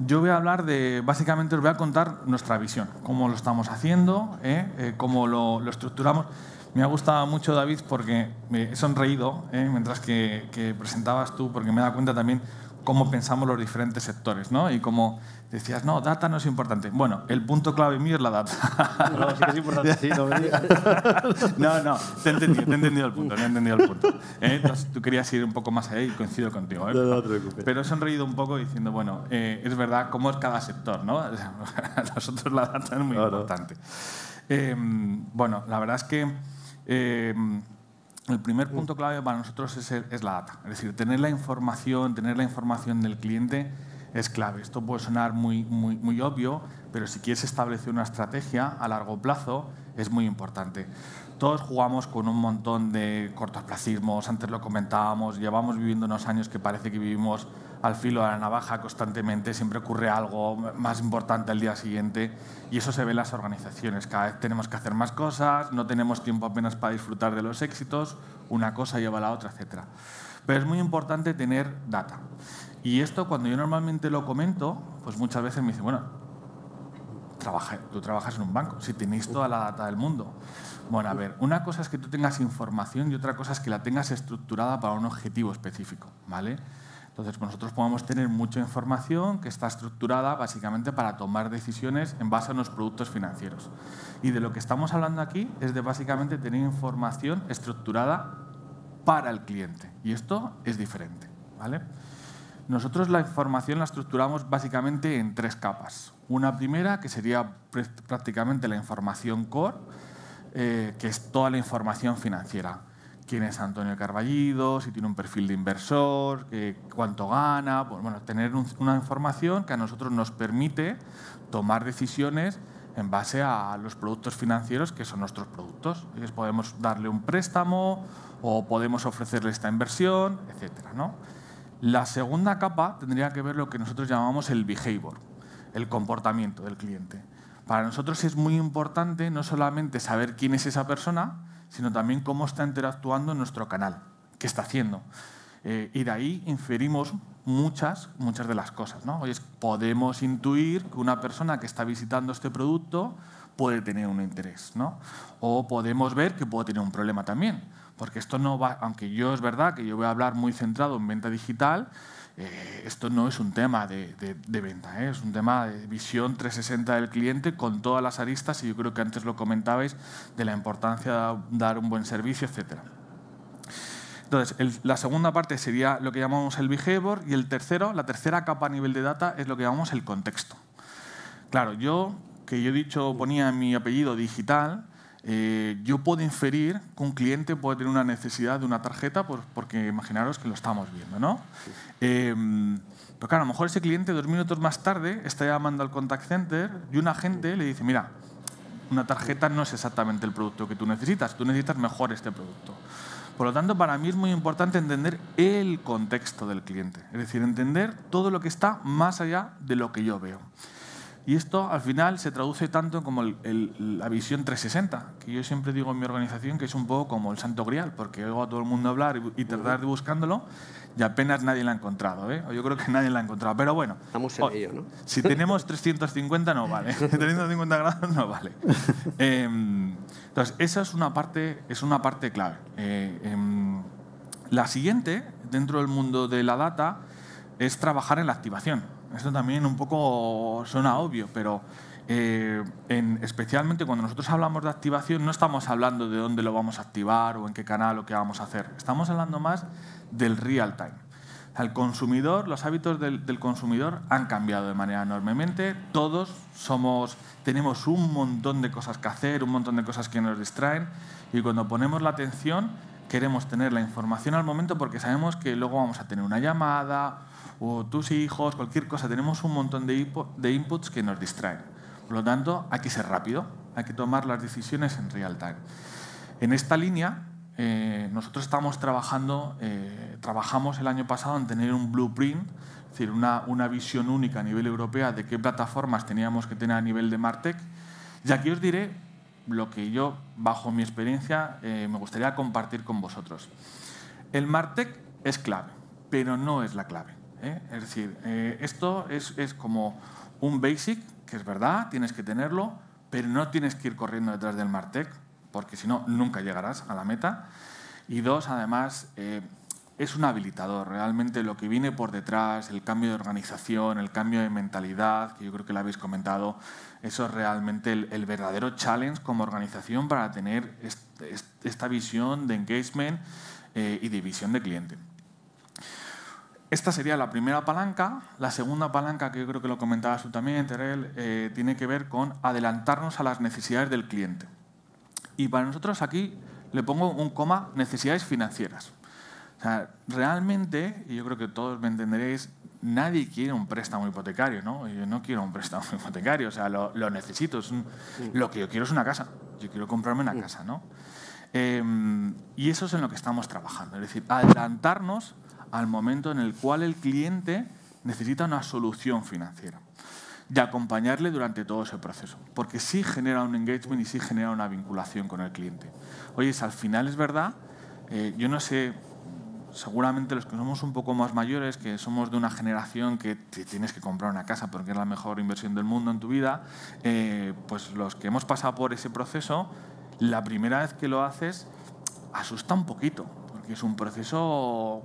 yo voy a hablar de, básicamente os voy a contar nuestra visión, cómo lo estamos haciendo, ¿eh? Eh, cómo lo, estructuramos. Me ha gustado mucho, David, porque me he sonreído ¿eh? mientras que, que, presentabas tú, porque me he dado cuenta también cómo pensamos los diferentes sectores ¿no? y cómo decías, no, data no es importante. Bueno, el punto clave mío es la data. No, sí que es importante, sí, no, no, no, te he entendido, el punto, he entendido el punto. Eh, entonces, tú querías ir un poco más ahí y coincido contigo. ¿eh? No, no, te Pero he sonreído un poco diciendo, bueno, eh, es verdad cómo es cada sector, ¿no? nosotros la data es muy importante. Eh, bueno, la verdad es que el primer punto clave para nosotros es, es la data. Es decir, tener la información, tener la información del cliente es clave. Esto puede sonar muy, muy, obvio, pero si quieres establecer una estrategia a largo plazo, es muy importante. Todos jugamos con un montón de cortoplacismos, antes lo comentábamos, llevamos viviendo unos años que parece que vivimos al filo de la navaja constantemente, siempre ocurre algo más importante al día siguiente y eso se ve en las organizaciones. Cada vez tenemos que hacer más cosas, no tenemos tiempo apenas para disfrutar de los éxitos, una cosa lleva a la otra, etcétera. Pero es muy importante tener data. Y esto cuando yo normalmente lo comento, pues muchas veces me dicen, bueno, trabaja, tú trabajas en un banco, si tenéis toda la data del mundo. Bueno, a ver, una cosa es que tú tengas información y otra cosa es que la tengas estructurada para un objetivo específico, ¿vale? Entonces, pues nosotros podemos tener mucha información que está estructurada básicamente para tomar decisiones en base a unos productos financieros. Y de lo que estamos hablando aquí es de básicamente tener información estructurada para el cliente. Y esto es diferente, ¿vale? Nosotros la información la estructuramos básicamente en tres capas. Una primera, que sería prácticamente la información core, eh, que es toda la información financiera. ¿Quién es Antonio Carballido? Si tiene un perfil de inversor, cuánto gana. Pues, bueno, tener una información que a nosotros nos permite tomar decisiones en base a los productos financieros que son nuestros productos. Les podemos darle un préstamo o podemos ofrecerle esta inversión, etcétera, ¿no? La segunda capa tendría que ver lo que nosotros llamamos el behavior, el comportamiento del cliente. Para nosotros es muy importante no solamente saber quién es esa persona, sino también cómo está interactuando en nuestro canal, qué está haciendo. Eh, y de ahí inferimos muchas, muchas de las cosas. ¿no? podemos intuir que una persona que está visitando este producto puede tener un interés, o podemos ver que puede tener un problema también porque esto no va, aunque yo es verdad que yo voy a hablar muy centrado en venta digital, eh, esto no es un tema de, venta, ¿eh? es un tema de visión 360 del cliente con todas las aristas y yo creo que antes lo comentabais de la importancia de dar un buen servicio, etc. Entonces, la segunda parte sería lo que llamamos el behavior y el tercero, la tercera capa a nivel de data es lo que llamamos el contexto. Claro, yo, que yo he dicho, ponía mi apellido digital, eh, yo puedo inferir que un cliente puede tener una necesidad de una tarjeta porque imaginaros que lo estamos viendo, ¿no? Eh, pero claro, a lo mejor ese cliente dos minutos más tarde está llamando al contact center y un agente le dice, mira, una tarjeta no es exactamente el producto que tú necesitas, tú necesitas mejor este producto. Por lo tanto, para mí es muy importante entender el contexto del cliente, es decir, entender todo lo que está más allá de lo que yo veo. Y esto al final se traduce tanto como la visión 360, que yo siempre digo en mi organización que es un poco como el santo grial, porque oigo a todo el mundo hablar y, y tratar de buscándolo y apenas nadie la ha encontrado. ¿eh? Yo creo que nadie la ha encontrado, pero bueno. Oh, si tenemos 350 no vale, 350 grados no vale. Em, entonces, esa es una parte, es una parte clave. Eh, em, la siguiente, dentro del mundo de la data, es trabajar en la activación esto también un poco suena obvio, pero eh, en, especialmente cuando nosotros hablamos de activación, no estamos hablando de dónde lo vamos a activar o en qué canal o qué vamos a hacer. Estamos hablando más del real time. consumidor, los hábitos del, del, consumidor han cambiado de manera enormemente. Todos somos, tenemos un montón de cosas que hacer, un montón de cosas que nos distraen y cuando ponemos la atención queremos tener la información al momento porque sabemos que luego vamos a tener una llamada, o tus hijos, cualquier cosa. Tenemos un montón de, de inputs que nos distraen. Por lo tanto, hay que ser rápido, hay que tomar las decisiones en real time. En esta línea, eh, nosotros estamos trabajando, eh, trabajamos el año pasado en tener un blueprint, es decir, una, visión única a nivel europeo de qué plataformas teníamos que tener a nivel de Martech. Y aquí os diré lo que yo, bajo mi experiencia, eh, me gustaría compartir con vosotros. El Martech es clave, pero no es la clave. ¿eh? Es decir, eh, esto es, como un basic, que es verdad, tienes que tenerlo, pero no tienes que ir corriendo detrás del Martech, porque si no, nunca llegarás a la meta. Y dos, además, eh, es un habilitador. Realmente lo que viene por detrás, el cambio de organización, el cambio de mentalidad, que yo creo que lo habéis comentado, eso es realmente el, verdadero challenge como organización para tener esta visión de engagement y de visión de cliente. Esta sería la primera palanca. La segunda palanca, que yo creo que lo comentabas tú también, Terrell, eh, tiene que ver con adelantarnos a las necesidades del cliente. Y para nosotros aquí le pongo un coma, necesidades financieras. O sea, realmente, y yo creo que todos me entenderéis, nadie quiere un préstamo hipotecario, ¿no? Yo no quiero un préstamo hipotecario, o sea, lo, necesito. Lo que yo quiero es una casa. Yo quiero comprarme una casa, ¿no? Em, y eso es en lo que estamos trabajando, es decir, adelantarnos al momento en el cual el cliente necesita una solución financiera y acompañarle durante todo ese proceso, porque sí genera un engagement y sí genera una vinculación con el cliente. Oye, si al final es verdad, eh, yo no sé, seguramente los que somos un poco más mayores, que somos de una generación que tienes que comprar una casa porque es la mejor inversión del mundo en tu vida, eh, pues los que hemos pasado por ese proceso, la primera vez que lo haces asusta un poquito, porque es un proceso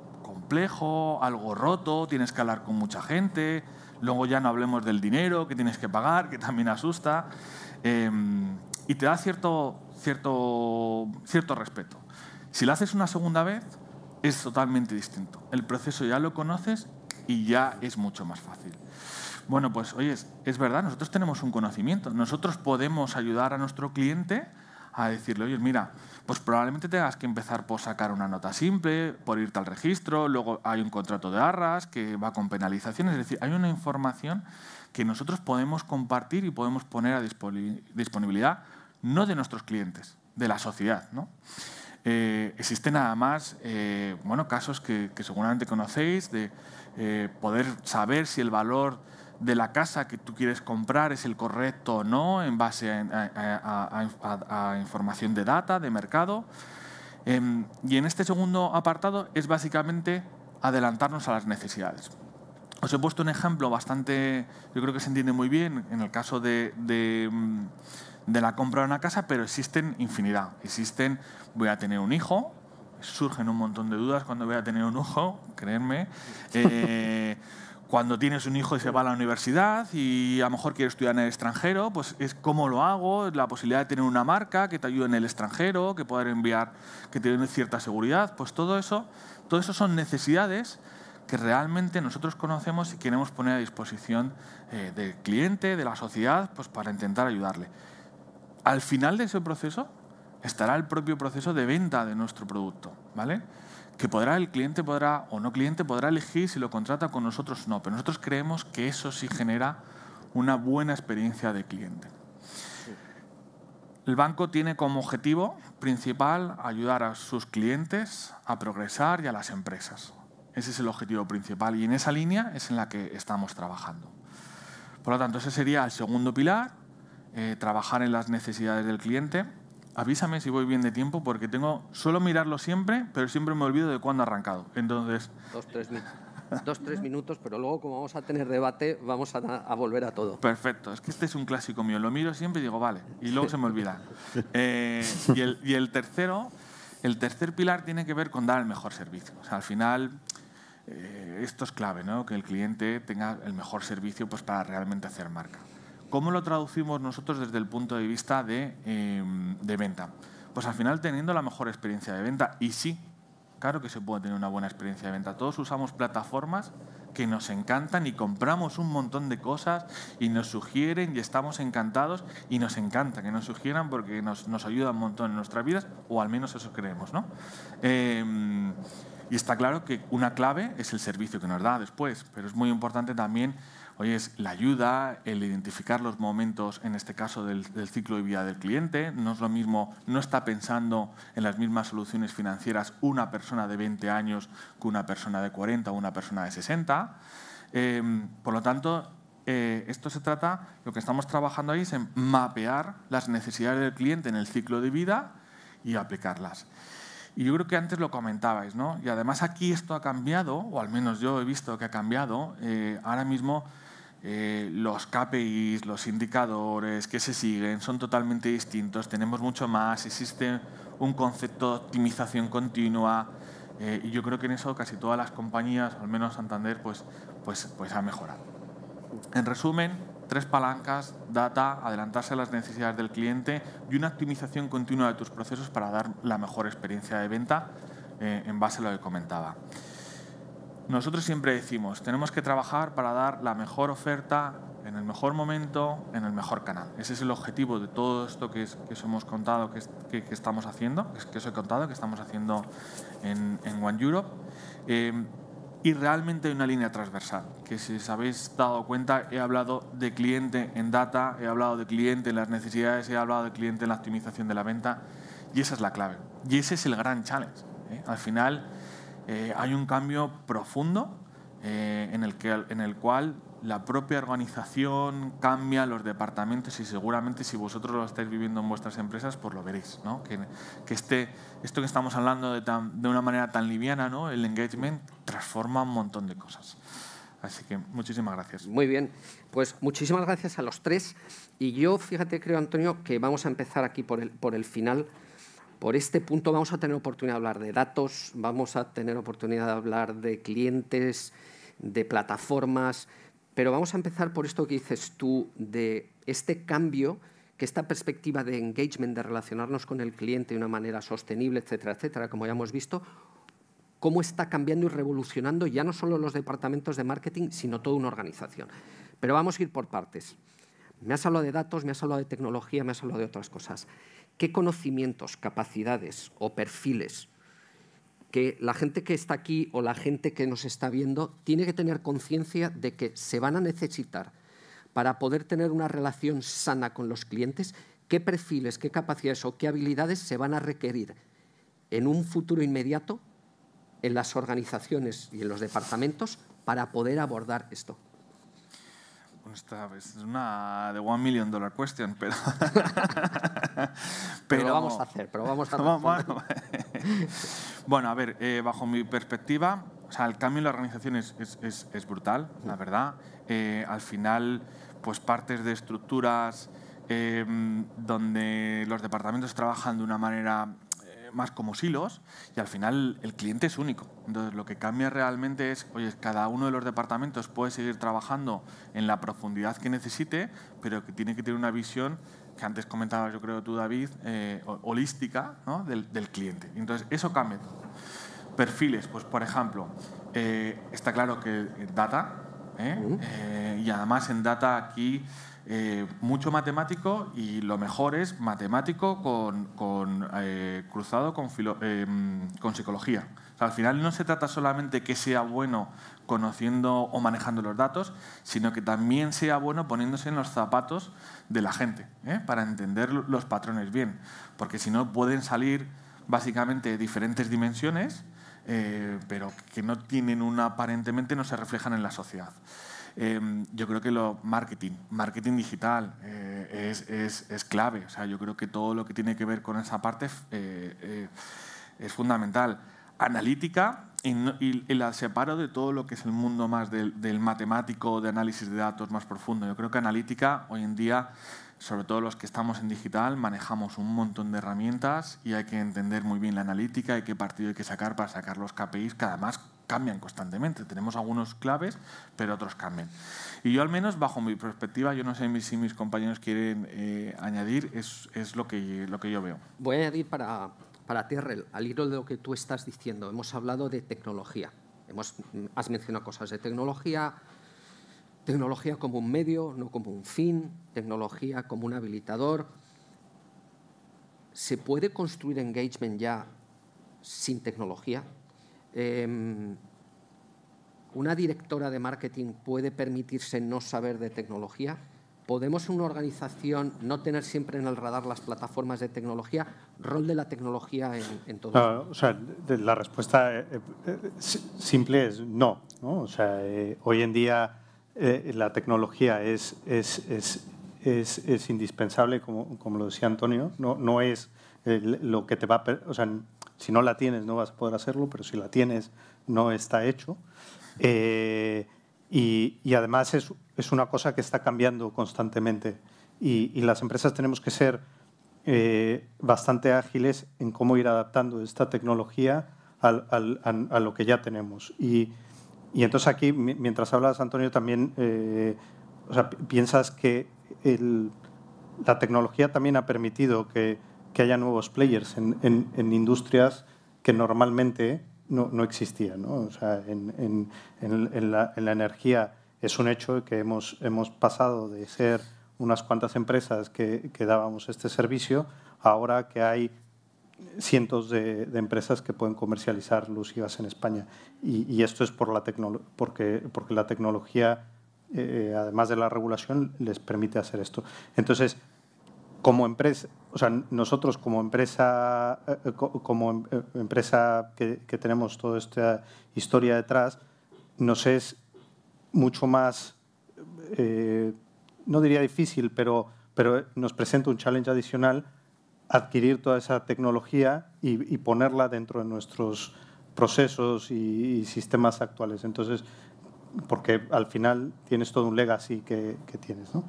complejo, algo roto, tienes que hablar con mucha gente, luego ya no hablemos del dinero que tienes que pagar, que también asusta, em, y te da cierto, cierto, cierto respeto. Si lo haces una segunda vez, es totalmente distinto. El proceso ya lo conoces y ya es mucho más fácil. Bueno, pues oye, es, es verdad, nosotros tenemos un conocimiento, nosotros podemos ayudar a nuestro cliente a decirle, oye, mira, pues probablemente tengas que empezar por sacar una nota simple, por irte al registro, luego hay un contrato de arras que va con penalizaciones, es decir, hay una información que nosotros podemos compartir y podemos poner a disponibilidad no de nuestros clientes, de la sociedad. ¿no? Eh, existen además eh, bueno, casos que, seguramente conocéis de eh, poder saber si el valor de la casa que tú quieres comprar es el correcto o no en base a, información de data, de mercado. Em, y en este segundo apartado es básicamente adelantarnos a las necesidades. Os he puesto un ejemplo bastante, yo creo que se entiende muy bien en el caso de, de, mm, la compra de una casa, pero existen infinidad. Existen, voy a tener un hijo, surgen un montón de dudas cuando voy a tener un ojo, créeme eh, cuando tienes un hijo y se va a la universidad y a lo mejor quiere estudiar en el extranjero, pues es cómo lo hago, la posibilidad de tener una marca que te ayude en el extranjero, que poder enviar, que te dé cierta seguridad, pues todo eso, todo eso son necesidades que realmente nosotros conocemos y queremos poner a disposición eh, del cliente, de la sociedad, pues para intentar ayudarle. Al final de ese proceso estará el propio proceso de venta de nuestro producto, ¿vale? que podrá el cliente podrá o no cliente podrá elegir si lo contrata con nosotros o no, pero nosotros creemos que eso sí genera una buena experiencia de cliente. El banco tiene como objetivo principal ayudar a sus clientes a progresar y a las empresas. Ese es el objetivo principal y en esa línea es en la que estamos trabajando. Por lo tanto, ese sería el segundo pilar, eh, trabajar en las necesidades del cliente avísame si voy bien de tiempo porque tengo, suelo mirarlo siempre, pero siempre me olvido de cuándo ha arrancado. Entonces... Dos, tres minutos. minutos, pero luego como vamos a tener debate, vamos a, volver a todo. Perfecto, es que este es un clásico mío, lo miro siempre y digo, vale, y luego se me olvida. Eh, y, el, tercero, el tercer pilar tiene que ver con dar el mejor servicio. al final, eh, esto es clave, ¿no? que el cliente tenga el mejor servicio pues, para realmente hacer marca. ¿Cómo lo traducimos nosotros desde el punto de vista em, de, venta? Pues al final teniendo la mejor experiencia de venta. Y sí, claro que se puede tener una buena experiencia de venta. Todos usamos plataformas que nos encantan y compramos un montón de cosas y nos sugieren y estamos encantados y nos encanta que nos sugieran porque nos, nos ayuda un montón en nuestras vidas o al menos eso creemos. ¿no? Em, y está claro que una clave es el servicio que nos da después, pero es muy importante también Hoy es la ayuda, el identificar los momentos, en este caso del, ciclo de vida del cliente. No es lo mismo, no está pensando en las mismas soluciones financieras una persona de 20 años que una persona de 40 o una persona de 60. Em, por lo tanto, eh, esto se trata, lo que estamos trabajando ahí es en mapear las necesidades del cliente en el ciclo de vida y aplicarlas. Y yo creo que antes lo comentabais, ¿no? Y además aquí esto ha cambiado, o al menos yo he visto que ha cambiado. Eh, ahora mismo eh, los KPIs, los indicadores que se siguen son totalmente distintos, tenemos mucho más, existe un concepto de optimización continua eh, y yo creo que en eso casi todas las compañías, al menos Santander, pues, pues, pues ha mejorado. En resumen, tres palancas, data, adelantarse a las necesidades del cliente y una optimización continua de tus procesos para dar la mejor experiencia de venta eh, en base a lo que comentaba. Nosotros siempre decimos, tenemos que trabajar para dar la mejor oferta en el mejor momento, en el mejor canal. Ese es el objetivo de todo esto que, que os hemos contado, que, que, estamos haciendo, que os he contado, que estamos haciendo en, en One Europe. Eh, y realmente hay una línea transversal, que si os habéis dado cuenta, he hablado de cliente en data, he hablado de cliente en las necesidades, he hablado de cliente en la optimización de la venta, y esa es la clave. Y ese es el gran challenge. ¿eh? Al final, eh, hay un cambio profundo eh, en, el que, en el cual la propia organización cambia, los departamentos y seguramente si vosotros lo estáis viviendo en vuestras empresas, pues lo veréis, ¿no? que, este, esto que estamos hablando de, de una manera tan liviana, ¿no? el engagement transforma un montón de cosas. Así que muchísimas gracias. Muy bien, pues muchísimas gracias a los tres. Y yo, fíjate, creo, Antonio, que vamos a empezar aquí por el, por el final. Por este punto vamos a tener oportunidad de hablar de datos, vamos a tener oportunidad de hablar de clientes, de plataformas, pero vamos a empezar por esto que dices tú, de este cambio, que esta perspectiva de engagement, de relacionarnos con el cliente de una manera sostenible, etcétera, etcétera, como ya hemos visto, cómo está cambiando y revolucionando ya no solo los departamentos de marketing, sino toda una organización. Pero vamos a ir por partes. Me has hablado de datos, me has hablado de tecnología, me has hablado de otras cosas qué conocimientos, capacidades o perfiles que la gente que está aquí o la gente que nos está viendo tiene que tener conciencia de que se van a necesitar para poder tener una relación sana con los clientes, qué perfiles, qué capacidades o qué habilidades se van a requerir en un futuro inmediato en las organizaciones y en los departamentos para poder abordar esto esta es una de One Million Dollar Question, pero... pero, vamos a hacer, pero vamos a bueno, bueno, a ver, eh, bajo mi perspectiva, sea, el cambio en la organización es, brutal, la verdad. Eh, al final, pues partes de estructuras eh, donde los departamentos trabajan de una manera más como silos y al final el cliente es único. Entonces lo que cambia realmente es, oye, cada uno de los departamentos puede seguir trabajando en la profundidad que necesite, pero que tiene que tener una visión que antes comentabas, yo creo tú, David, eh, holística ¿no? del, del, cliente. Entonces eso cambia Perfiles, pues por ejemplo, eh, está claro que eh, data, uh-huh. y además en data aquí eh, mucho matemático y lo mejor es matemático eh, cruzado con, eh, psicología. al final no se trata solamente que sea bueno conociendo o manejando los datos, sino que también sea bueno poniéndose en los zapatos de la gente, para entender los patrones bien. Porque si no, pueden salir básicamente diferentes dimensiones, pero que no tienen una, aparentemente no se reflejan en la sociedad. Em, yo creo que lo marketing, marketing digital eh, es, es, clave. O sea, yo creo que todo lo que tiene que ver con esa parte eh, eh, es fundamental. Analítica, y, la separo de todo lo que es el mundo más del, matemático, de análisis de datos más profundo. Yo creo que analítica hoy en día, sobre todo los que estamos en digital, manejamos un montón de herramientas y hay que entender muy bien la analítica y qué partido hay que sacar para sacar los KPIs, cada más cambian constantemente. Tenemos algunos claves, pero otros cambian. Y yo al menos, bajo mi perspectiva, yo no sé si mis compañeros quieren eh, añadir, es, lo, que, yo veo. Voy a añadir para, para al hilo de lo que tú estás diciendo. Hemos hablado de tecnología. Hemos, has mencionado cosas de tecnología, tecnología como un medio, no como un fin, tecnología como un habilitador. ¿Se puede construir engagement ya sin tecnología? Em, ¿Una directora de marketing puede permitirse no saber de tecnología? ¿Podemos en una organización no tener siempre en el radar las plataformas de tecnología? ¿Rol de la tecnología en, todo esto? la respuesta eh, eh, eh, simple es no. sea, hoy en día la tecnología es, es, indispensable, como, lo decía Antonio, no, no es lo que te va a... Si no la tienes, no vas a poder hacerlo, pero si la tienes, no está hecho. Eh, y, además es, es, una cosa que está cambiando constantemente. Y, y las empresas tenemos que ser eh, bastante ágiles en cómo ir adaptando esta tecnología al, a, lo que ya tenemos. Y, entonces aquí, mientras hablas, Antonio, también eh, piensas que la tecnología también ha permitido que que haya nuevos players en, industrias que normalmente no, existían. en, la, energía es un hecho que hemos, hemos pasado de ser unas cuantas empresas que, dábamos este servicio, ahora que hay cientos de, empresas que pueden comercializar luz y gas en España. Y, esto es por la porque, porque la tecnología, eh, además de la regulación, les permite hacer esto. Entonces, como empresa, o sea, nosotros como empresa, eh, como em, eh, empresa que, tenemos toda esta historia detrás, nos es mucho más, eh, no diría difícil, pero, pero nos presenta un challenge adicional adquirir toda esa tecnología y, ponerla dentro de nuestros procesos y, sistemas actuales. Entonces, porque al final tienes todo un legacy que, que tienes. ¿no?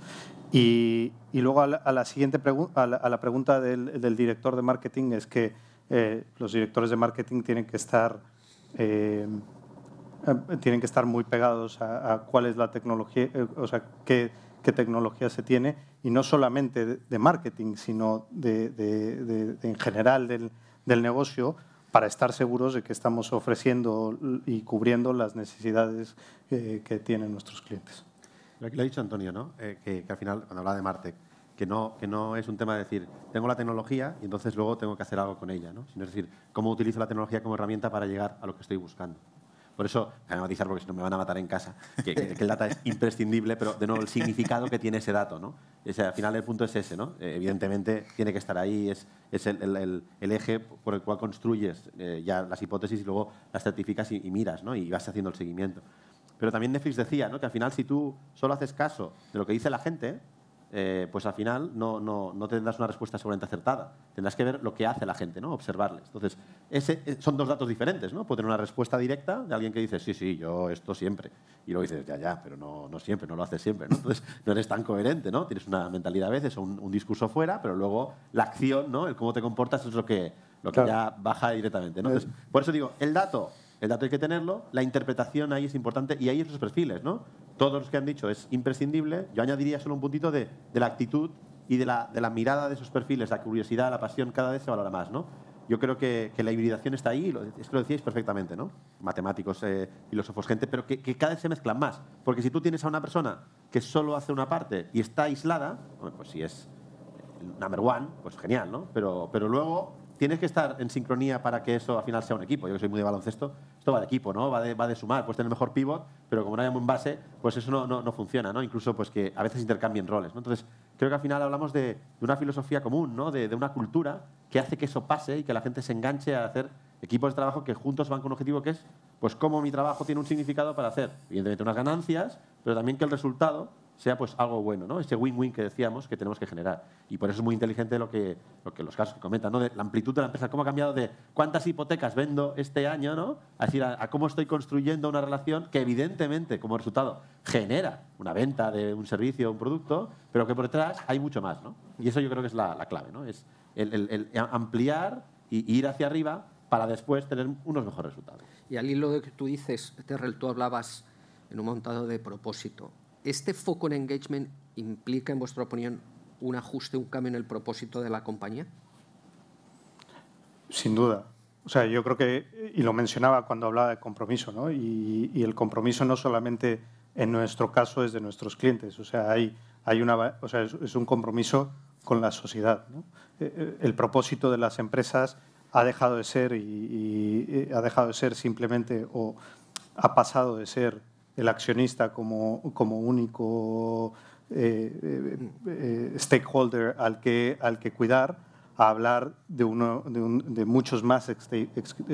Y, luego a la, siguiente pregunta a la, pregunta del, director de marketing es que eh, los directores de marketing tienen que estar, eh, eh, tienen que estar muy pegados a, cuál es la tecnología, o sea, qué, tecnología se tiene, y no solamente de, marketing, sino de, en general del negocio, para estar seguros de que estamos ofreciendo y cubriendo las necesidades que tienen nuestros clientes. Lo que ha dicho Antonio, ¿no? Eh, que, al final, cuando habla de Marte, que no, que no es un tema de decir, tengo la tecnología y entonces luego tengo que hacer algo con ella, ¿no? Sino es decir, cómo utilizo la tecnología como herramienta para llegar a lo que estoy buscando. Por eso, voy matizar porque si no me van a matar en casa, que, el data es imprescindible, pero de nuevo el significado que tiene ese dato. ¿no? al final el punto es ese, ¿no? Eh, evidentemente tiene que estar ahí, es, es el, el, eje por el cual construyes eh, ya las hipótesis y luego las certificas y, y miras, ¿no? Y vas haciendo el seguimiento. Pero también Netflix decía ¿no? que al final si tú solo haces caso de lo que dice la gente, eh, pues al final no, no, no, tendrás una respuesta seguramente acertada. Tendrás que ver lo que hace la gente, ¿no? observarles. Entonces, ese, eh, son dos datos diferentes. ¿no? Puede tener una respuesta directa de alguien que dice, sí, sí, yo esto siempre. Y luego dices, ya, ya, pero no, no siempre, no lo haces siempre. ¿no? Entonces, no eres tan coherente. ¿no? Tienes una mentalidad a veces, un, un discurso fuera, pero luego la acción, ¿no? el cómo te comportas es lo que, lo que ya baja directamente. ¿no? Entonces, por eso digo, el dato el dato hay que tenerlo, la interpretación ahí es importante y ahí esos perfiles, ¿no? Todos los que han dicho es imprescindible. Yo añadiría solo un puntito de, la actitud y de la, de la, mirada de esos perfiles, la curiosidad, la pasión, cada vez se valora más, ¿no? Yo creo que, la hibridación está ahí, es lo decíais perfectamente, ¿no? Matemáticos, eh, filósofos, gente, pero que, cada vez se mezclan más. Porque si tú tienes a una persona que solo hace una parte y está aislada, pues si es number one, pues genial, ¿no? Pero, pero luego tienes que estar en sincronía para que eso al final sea un equipo. Yo que soy muy de baloncesto, esto va de equipo, ¿no? Va de, sumar, pues tener mejor pivot, pero como no hay un base, pues eso no, funciona, ¿no? Incluso pues que a veces intercambien roles, Entonces, creo que al final hablamos de, una filosofía común, ¿no? De, una cultura que hace que eso pase y que la gente se enganche a hacer equipos de trabajo que juntos van con un objetivo que es, pues cómo mi trabajo tiene un significado para hacer, evidentemente, unas ganancias, pero también que el resultado sea pues algo bueno, ¿no? Ese win-win que decíamos que tenemos que generar. Y por eso es muy inteligente lo que, los casos que comentan, ¿no? De la amplitud de la empresa, cómo ha cambiado de cuántas hipotecas vendo este año, ¿no? A cómo estoy construyendo una relación que evidentemente, como resultado, genera una venta de un servicio, o un producto, pero que por detrás hay mucho más, Y eso yo creo que es la, clave, ¿no? Es ampliar y, ir hacia arriba para después tener unos mejores resultados. Y al hilo de que tú dices, Terrell, tú hablabas en un montado de propósito. ¿Este foco en engagement implica, en vuestra opinión, un ajuste, un cambio en el propósito de la compañía? Sin duda. O sea, yo creo que, y lo mencionaba cuando hablaba de compromiso, ¿no? Y, el compromiso no solamente en nuestro caso es de nuestros clientes, o sea, hay, hay una, es, un compromiso con la sociedad. Eh, eh, el propósito de las empresas ha dejado de ser y eh, ha dejado de ser simplemente o ha pasado de ser el accionista como, como único eh, eh, eh, stakeholder al que, al que cuidar, a hablar de, uno, de, muchos más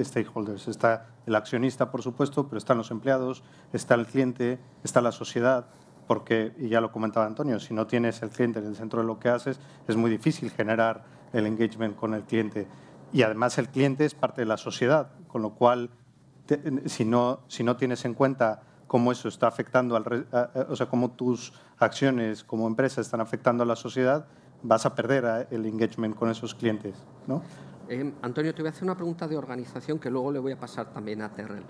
stakeholders. Está el accionista, por supuesto, pero están los empleados, está el cliente, está la sociedad, porque, y ya lo comentaba Antonio, si no tienes el cliente en el centro de lo que haces, es muy difícil generar el engagement con el cliente. Y además el cliente es parte de la sociedad, con lo cual, si, no, si no tienes en cuenta cómo eso está afectando, al, o sea, cómo tus acciones como empresa están afectando a la sociedad, vas a perder el engagement con esos clientes, ¿no? Eh, Antonio, te voy a hacer una pregunta de organización que luego le voy a pasar también a Terrell.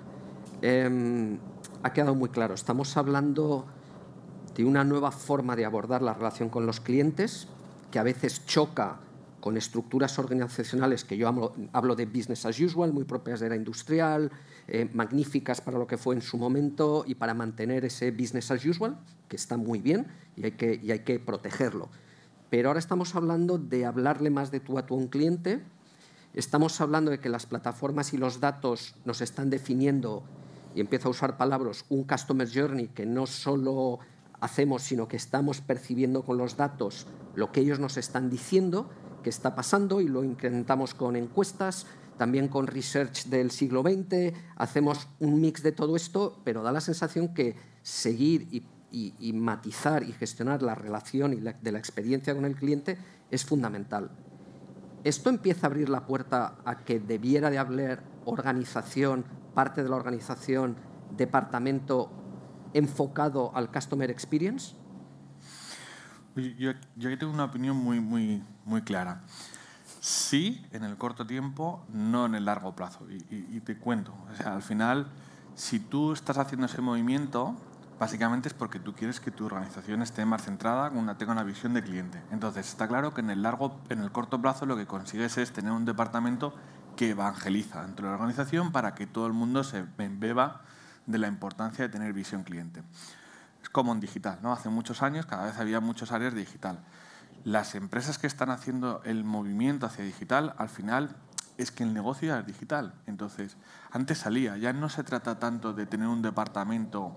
Em, ha quedado muy claro, estamos hablando de una nueva forma de abordar la relación con los clientes, que a veces choca con estructuras organizacionales que yo hablo, de business as usual, muy propias de la industrial, eh, magníficas para lo que fue en su momento y para mantener ese business as usual, que está muy bien y hay que, y hay que protegerlo. Pero ahora estamos hablando de hablarle más de tú a tú a un cliente, estamos hablando de que las plataformas y los datos nos están definiendo, y empiezo a usar palabras, un customer journey que no solo hacemos, sino que estamos percibiendo con los datos lo que ellos nos están diciendo que está pasando y lo incrementamos con encuestas, también con research del siglo XX, hacemos un mix de todo esto, pero da la sensación que seguir y, matizar y gestionar la relación y de la experiencia con el cliente es fundamental. Esto empieza a abrir la puerta a que debiera de haber organización, parte de la organización, departamento enfocado al Customer Experience? yo, aquí tengo una opinión muy, muy, muy clara. Sí, en el corto tiempo, no en el largo plazo. Y, te cuento. O sea, al final, si tú estás haciendo ese movimiento, básicamente es porque tú quieres que tu organización esté más centrada, una, tenga una visión de cliente. Entonces, está claro que en el, largo, en el corto plazo lo que consigues es tener un departamento que evangeliza dentro de la organización para que todo el mundo se embeba de la importancia de tener visión cliente es en Digital, ¿no? Hace muchos años cada vez había muchas áreas digital. Las empresas que están haciendo el movimiento hacia digital, al final es que el negocio ya es digital. Entonces, antes salía, ya no se trata tanto de tener un departamento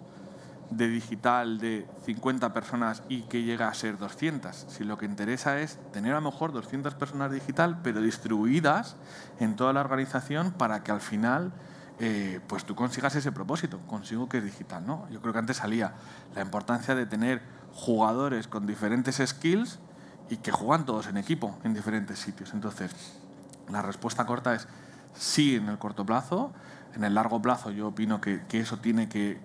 de digital de 50 personas y que llega a ser 200. Si lo que interesa es tener a lo mejor 200 personas digital, pero distribuidas en toda la organización para que al final eh, pues tú consigas ese propósito, consigo que es digital. ¿no? Yo creo que antes salía la importancia de tener jugadores con diferentes skills y que juegan todos en equipo en diferentes sitios. Entonces, la respuesta corta es sí en el corto plazo, en el largo plazo yo opino que, eso tiene que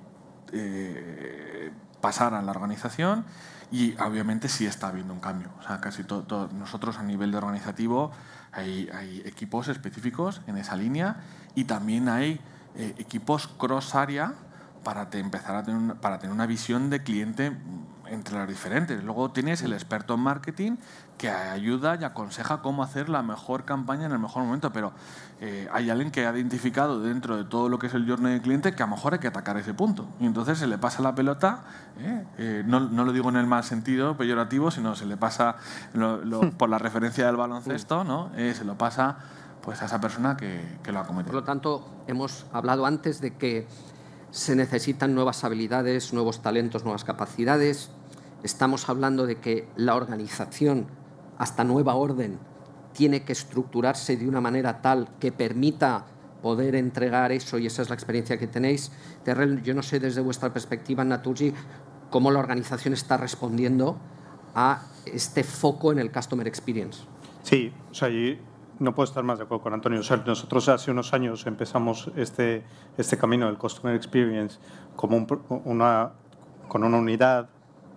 eh, pasar a la organización y obviamente sí está habiendo un cambio. O sea, casi todos nosotros a nivel de organizativo hay, hay equipos específicos en esa línea y también hay eh, equipos cross área para empezar a tener una, para tener una visión de cliente mm, entre los diferentes. Luego tienes el experto en marketing que ayuda y aconseja cómo hacer la mejor campaña en el mejor momento, pero eh, hay alguien que ha identificado dentro de todo lo que es el journey de cliente que a lo mejor hay que atacar ese punto. Y entonces se le pasa la pelota, ¿eh? no, lo digo en el mal sentido peyorativo, sino se le pasa por la referencia del baloncesto, ¿no? se lo pasa pues, a esa persona que, lo ha cometido. Por lo tanto, hemos hablado antes de que se necesitan nuevas habilidades, nuevos talentos, nuevas capacidades. Estamos hablando de que la organización, hasta nueva orden, tiene que estructurarse de una manera tal que permita poder entregar eso y esa es la experiencia que tenéis. Terrell, yo no sé desde vuestra perspectiva, Naturgy, cómo la organización está respondiendo a este foco en el Customer Experience. Sí, o sea, no puedo estar más de acuerdo con Antonio. nosotros hace unos años empezamos este, este camino del Customer Experience como una, con una unidad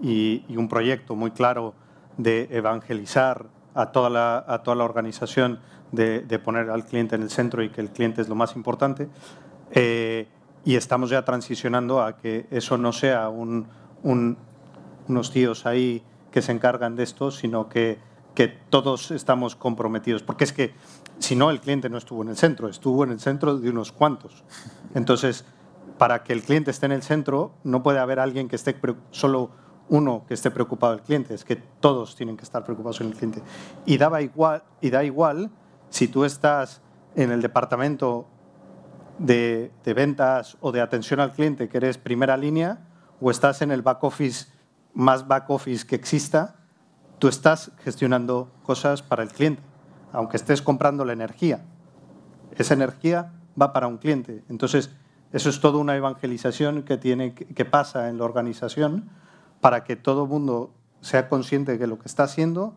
y, un proyecto muy claro de evangelizar a toda la, a toda la organización, de, poner al cliente en el centro y que el cliente es lo más importante. Eh, y estamos ya transicionando a que eso no sea un, unos tíos ahí que se encargan de esto, sino que que todos estamos comprometidos, porque es que si no, el cliente no estuvo en el centro, estuvo en el centro de unos cuantos. Entonces, para que el cliente esté en el centro, no puede haber alguien que esté solo uno que esté preocupado del cliente, es que todos tienen que estar preocupados en el cliente. Y, daba igual, y da igual si tú estás en el departamento de, de ventas o de atención al cliente, que eres primera línea, o estás en el back office más back office que exista, tú estás gestionando cosas para el cliente, aunque estés comprando la energía. Esa energía va para un cliente. Entonces, eso es toda una evangelización que, tiene, que pasa en la organización para que todo el mundo sea consciente de que lo que está haciendo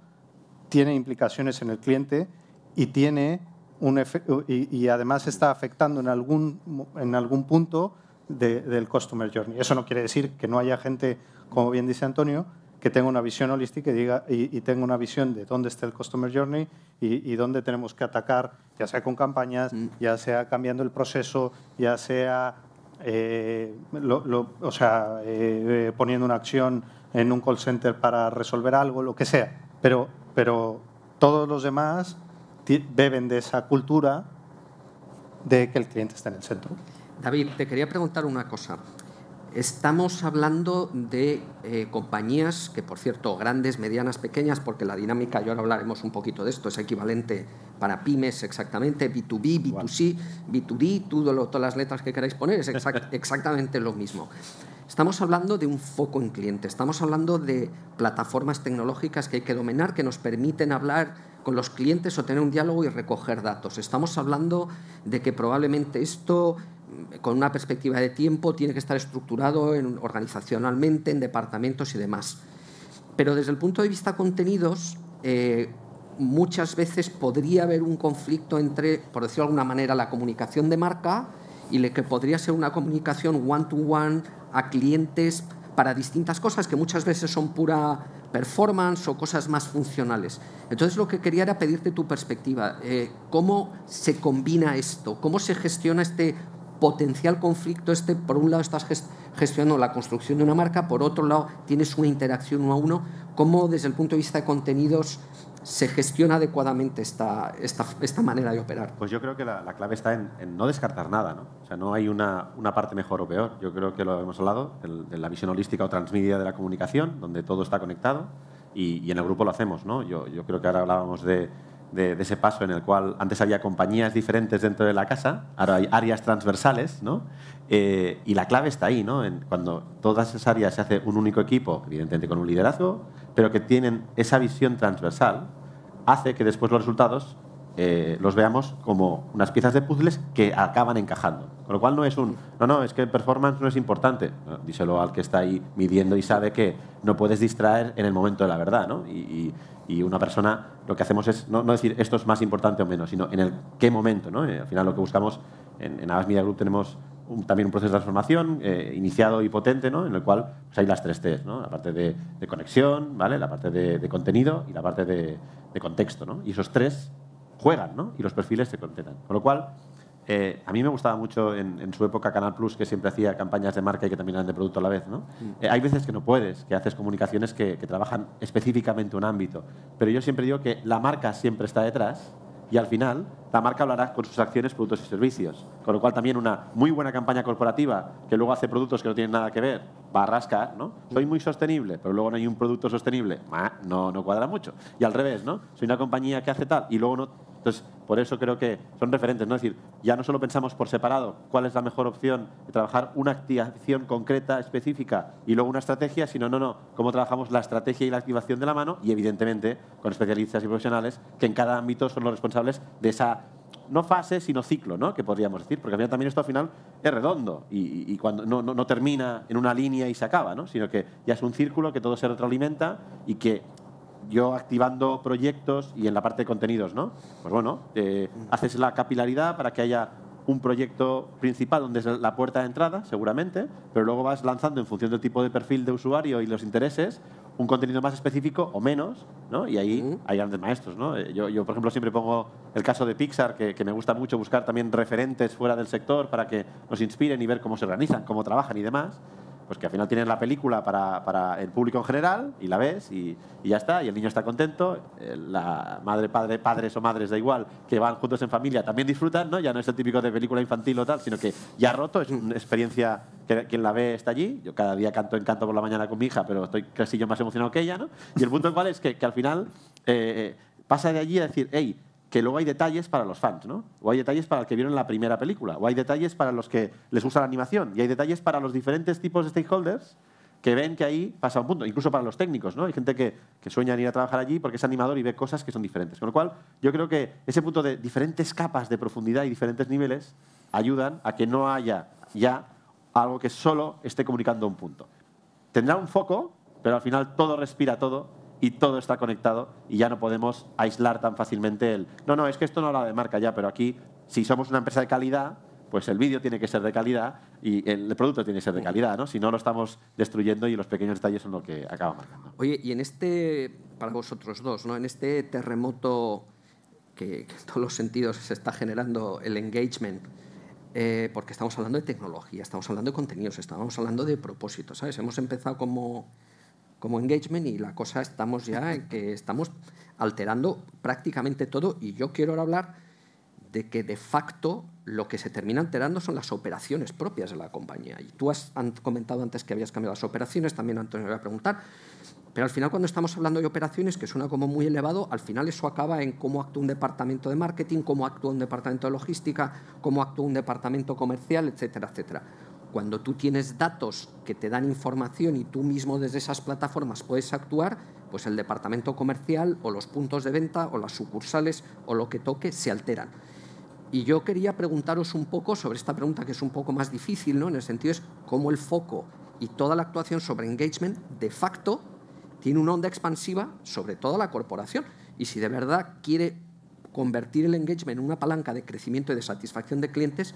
tiene implicaciones en el cliente y, tiene un y, además está afectando en algún, en algún punto del Customer Journey. Eso no quiere decir que no haya gente, como bien dice Antonio, que tenga una visión holística y, tenga una visión de dónde está el Customer Journey y, dónde tenemos que atacar, ya sea con campañas, mm. ya sea cambiando el proceso, ya sea eh, o sea, eh, eh, poniendo una acción en un call center para resolver algo, lo que sea. Pero, pero todos los demás beben de esa cultura de que el cliente está en el centro. David, te quería preguntar una cosa. Estamos hablando de eh, compañías que, por cierto, grandes, medianas, pequeñas, porque la dinámica, y ahora hablaremos un poquito de esto, es equivalente para pymes exactamente, B2B, B2C, B2D, todas las letras que queráis poner, es exactamente lo mismo. Estamos hablando de un foco en cliente, estamos hablando de plataformas tecnológicas que hay que dominar, que nos permiten hablar con los clientes o tener un diálogo y recoger datos. Estamos hablando de que probablemente esto con una perspectiva de tiempo, tiene que estar estructurado organizacionalmente, en departamentos y demás. Pero desde el punto de vista contenidos, eh, muchas veces podría haber un conflicto entre, por decirlo de alguna manera, la comunicación de marca y lo que podría ser una comunicación one-to-one a clientes para distintas cosas que muchas veces son pura performance o cosas más funcionales. Entonces lo que quería era pedirte tu perspectiva, eh, cómo se combina esto, cómo se gestiona este potencial conflicto este, por un lado estás gestionando la construcción de una marca, por otro lado tienes una interacción uno a uno, cómo desde el punto de vista de contenidos se gestiona adecuadamente esta, esta, manera de operar. Pues yo creo que la, clave está en, no descartar nada, ¿no? O sea, no hay una, una, parte mejor o peor. Yo creo que lo hemos hablado, de la visión holística o transmedia de la comunicación, donde todo está conectado y, y en el grupo lo hacemos, ¿no? Yo, yo creo que ahora hablábamos de de, ese paso en el cual antes había compañías diferentes dentro de la casa, ahora hay áreas transversales, ¿no? Eh, y la clave está ahí, ¿no? cuando todas esas áreas se hace un único equipo, evidentemente con un liderazgo, pero que tienen esa visión transversal, hace que después los resultados eh, los veamos como unas piezas de puzzles que acaban encajando. Con lo cual no es un, no, no, es que el performance no es importante. díselo al que está ahí midiendo y sabe que no puedes distraer en el momento de la verdad, ¿no? Y, una persona, lo que hacemos es no, decir esto es más importante o menos, sino en el qué momento, ¿no? Eh, al final lo que buscamos, en, en Media Group tenemos también un proceso de transformación eh, iniciado y potente, ¿no? en el cual pues, hay las tres T's, ¿no? la parte de, conexión, ¿vale? la parte de, contenido y la parte de, de contexto. ¿no? Y esos tres juegan, ¿no? Y los perfiles se contentan. Con lo cual, eh, a mí me gustaba mucho en, su época Canal Plus, que siempre hacía campañas de marca y que también eran de producto a la vez. ¿no? Mm. Eh, hay veces que no puedes, que haces comunicaciones que, trabajan específicamente un ámbito. Pero yo siempre digo que la marca siempre está detrás y al final la marca hablará con sus acciones, productos y servicios. Con lo cual también una muy buena campaña corporativa que luego hace productos que no tienen nada que ver va a rascar, ¿no? Mm. Soy muy sostenible, pero luego no hay un producto sostenible. Ah, no, no cuadra mucho. Y al revés, ¿no? Soy una compañía que hace tal y luego no entonces, por eso creo que son referentes, ¿no? Es decir, ya no solo pensamos por separado cuál es la mejor opción de trabajar una activación concreta, específica y luego una estrategia, sino, no, no, cómo trabajamos la estrategia y la activación de la mano y, evidentemente, con especialistas y profesionales que en cada ámbito son los responsables de esa no fase, sino ciclo, ¿no? Que podríamos decir, porque a también esto al final es redondo y, cuando no, no, termina en una línea y se acaba, ¿no? Sino que ya es un círculo que todo se retroalimenta y que yo activando proyectos y en la parte de contenidos, ¿no? Pues bueno, haces la capilaridad para que haya un proyecto principal donde es la puerta de entrada, seguramente, pero luego vas lanzando en función del tipo de perfil de usuario y los intereses un contenido más específico o menos, ¿no? Y ahí hay grandes maestros, ¿no? Eh, yo, por ejemplo, siempre pongo el caso de Pixar, que, que, me gusta mucho buscar también referentes fuera del sector para que nos inspiren y ver cómo se organizan, cómo trabajan y demás. Pues que al final tienes la película para, el público en general y la ves y, ya está, y el niño está contento, eh, la madre, padre, padres o madres, da igual, que van juntos en familia, también disfrutan, ¿no? Ya no es el típico de película infantil o tal, sino que ya roto, es una experiencia que quien la ve está allí. Yo cada día canto en canto por la mañana con mi hija, pero estoy casi yo más emocionado que ella, ¿no? Y el punto en cual es que, al final eh, eh, pasa de allí a decir, hey, que luego hay detalles para los fans, ¿no? O hay detalles para el que vieron la primera película, o hay detalles para los que les gusta la animación, y hay detalles para los diferentes tipos de stakeholders que ven que ahí pasa un punto, incluso para los técnicos, ¿no? Hay gente que, que sueña en ir a trabajar allí porque es animador y ve cosas que son diferentes. Con lo cual, yo creo que ese punto de diferentes capas de profundidad y diferentes niveles ayudan a que no haya ya algo que solo esté comunicando un punto. Tendrá un foco, pero al final todo respira todo y todo está conectado y ya no podemos aislar tan fácilmente el, no, no, es que esto no habla de marca ya, pero aquí, si somos una empresa de calidad, pues el vídeo tiene que ser de calidad y el producto tiene que ser de calidad, ¿no? Si no, lo estamos destruyendo y los pequeños detalles son lo que acaba marcando. Oye, y en este, para vosotros dos, ¿no? En este terremoto que, en todos los sentidos se está generando el engagement, eh, porque estamos hablando de tecnología, estamos hablando de contenidos, estamos hablando de propósitos, ¿sabes? Hemos empezado como como engagement y la cosa estamos ya en que estamos alterando prácticamente todo y yo quiero ahora hablar de que de facto lo que se termina alterando son las operaciones propias de la compañía. Y tú has comentado antes que habías cambiado las operaciones, también Antonio me va a preguntar, pero al final cuando estamos hablando de operaciones, que suena como muy elevado, al final eso acaba en cómo actúa un departamento de marketing, cómo actúa un departamento de logística, cómo actúa un departamento comercial, etcétera, etcétera cuando tú tienes datos que te dan información y tú mismo desde esas plataformas puedes actuar, pues el departamento comercial o los puntos de venta o las sucursales o lo que toque se alteran. Y yo quería preguntaros un poco sobre esta pregunta que es un poco más difícil, ¿no? En el sentido es cómo el foco y toda la actuación sobre engagement de facto tiene una onda expansiva sobre toda la corporación. Y si de verdad quiere convertir el engagement en una palanca de crecimiento y de satisfacción de clientes,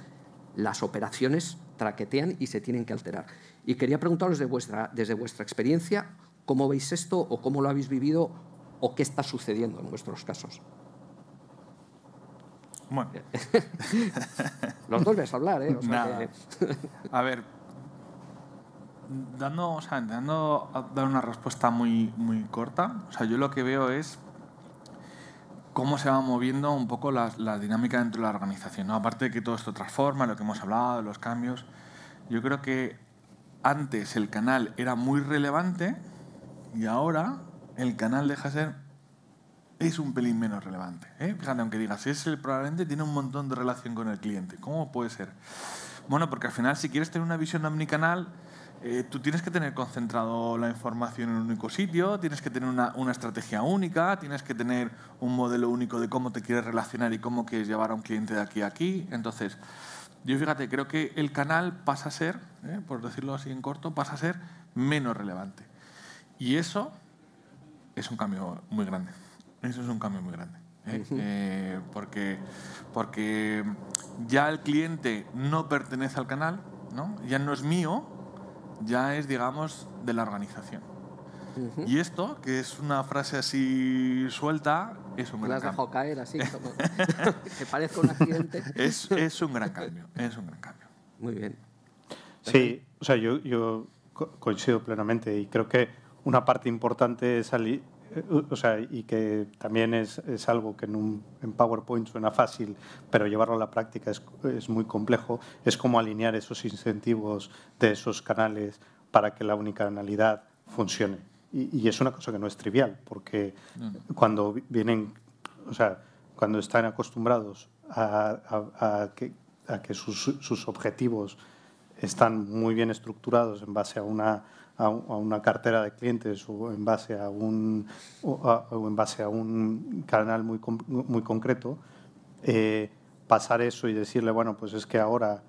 las operaciones traquetean y se tienen que alterar. Y quería preguntaros desde vuestra, desde vuestra experiencia cómo veis esto o cómo lo habéis vivido o qué está sucediendo en vuestros casos. Bueno. Los dos vais a hablar, ¿eh? a ver, dando, una respuesta muy, muy corta, o sea, yo lo que veo es cómo se va moviendo un poco la, dinámica dentro de la organización. Aparte de que todo esto transforma, lo que hemos hablado, los cambios, yo creo que antes el canal era muy relevante y ahora el canal deja de ser es un pelín menos relevante. ¿eh? Fíjate, aunque digas, es el, probablemente tiene un montón de relación con el cliente. ¿Cómo puede ser? Bueno, porque al final si quieres tener una visión omnicanal, eh, tú tienes que tener concentrado la información en un único sitio, tienes que tener una, estrategia única, tienes que tener un modelo único de cómo te quieres relacionar y cómo quieres llevar a un cliente de aquí a aquí. Entonces, yo fíjate, creo que el canal pasa a ser, eh, por decirlo así en corto, pasa a ser menos relevante. Y eso es un cambio muy grande. Eso es un cambio muy grande. Eh, porque, porque ya el cliente no pertenece al canal, ¿no? ya no es mío, ya es, digamos, de la organización. Y esto, que es una frase así suelta, es un gran cambio. dejado caer así, como que parezca un accidente. Es, un gran cambio, es un gran cambio. Muy bien. Sí, o sea, yo, coincido plenamente y creo que una parte importante es eh, o sea, y que también es, es algo que en, en, PowerPoint suena fácil, pero llevarlo a la práctica es, es muy complejo, es cómo alinear esos incentivos de esos canales para que la unicanalidad funcione. Y, es una cosa que no es trivial, porque mm. cuando vienen, o sea, cuando están acostumbrados a, a que, a que sus, sus objetivos están muy bien estructurados en base a una a, una cartera de clientes o en base a un, en base a un canal muy, muy concreto, eh, pasar eso y decirle, bueno, pues es que ahora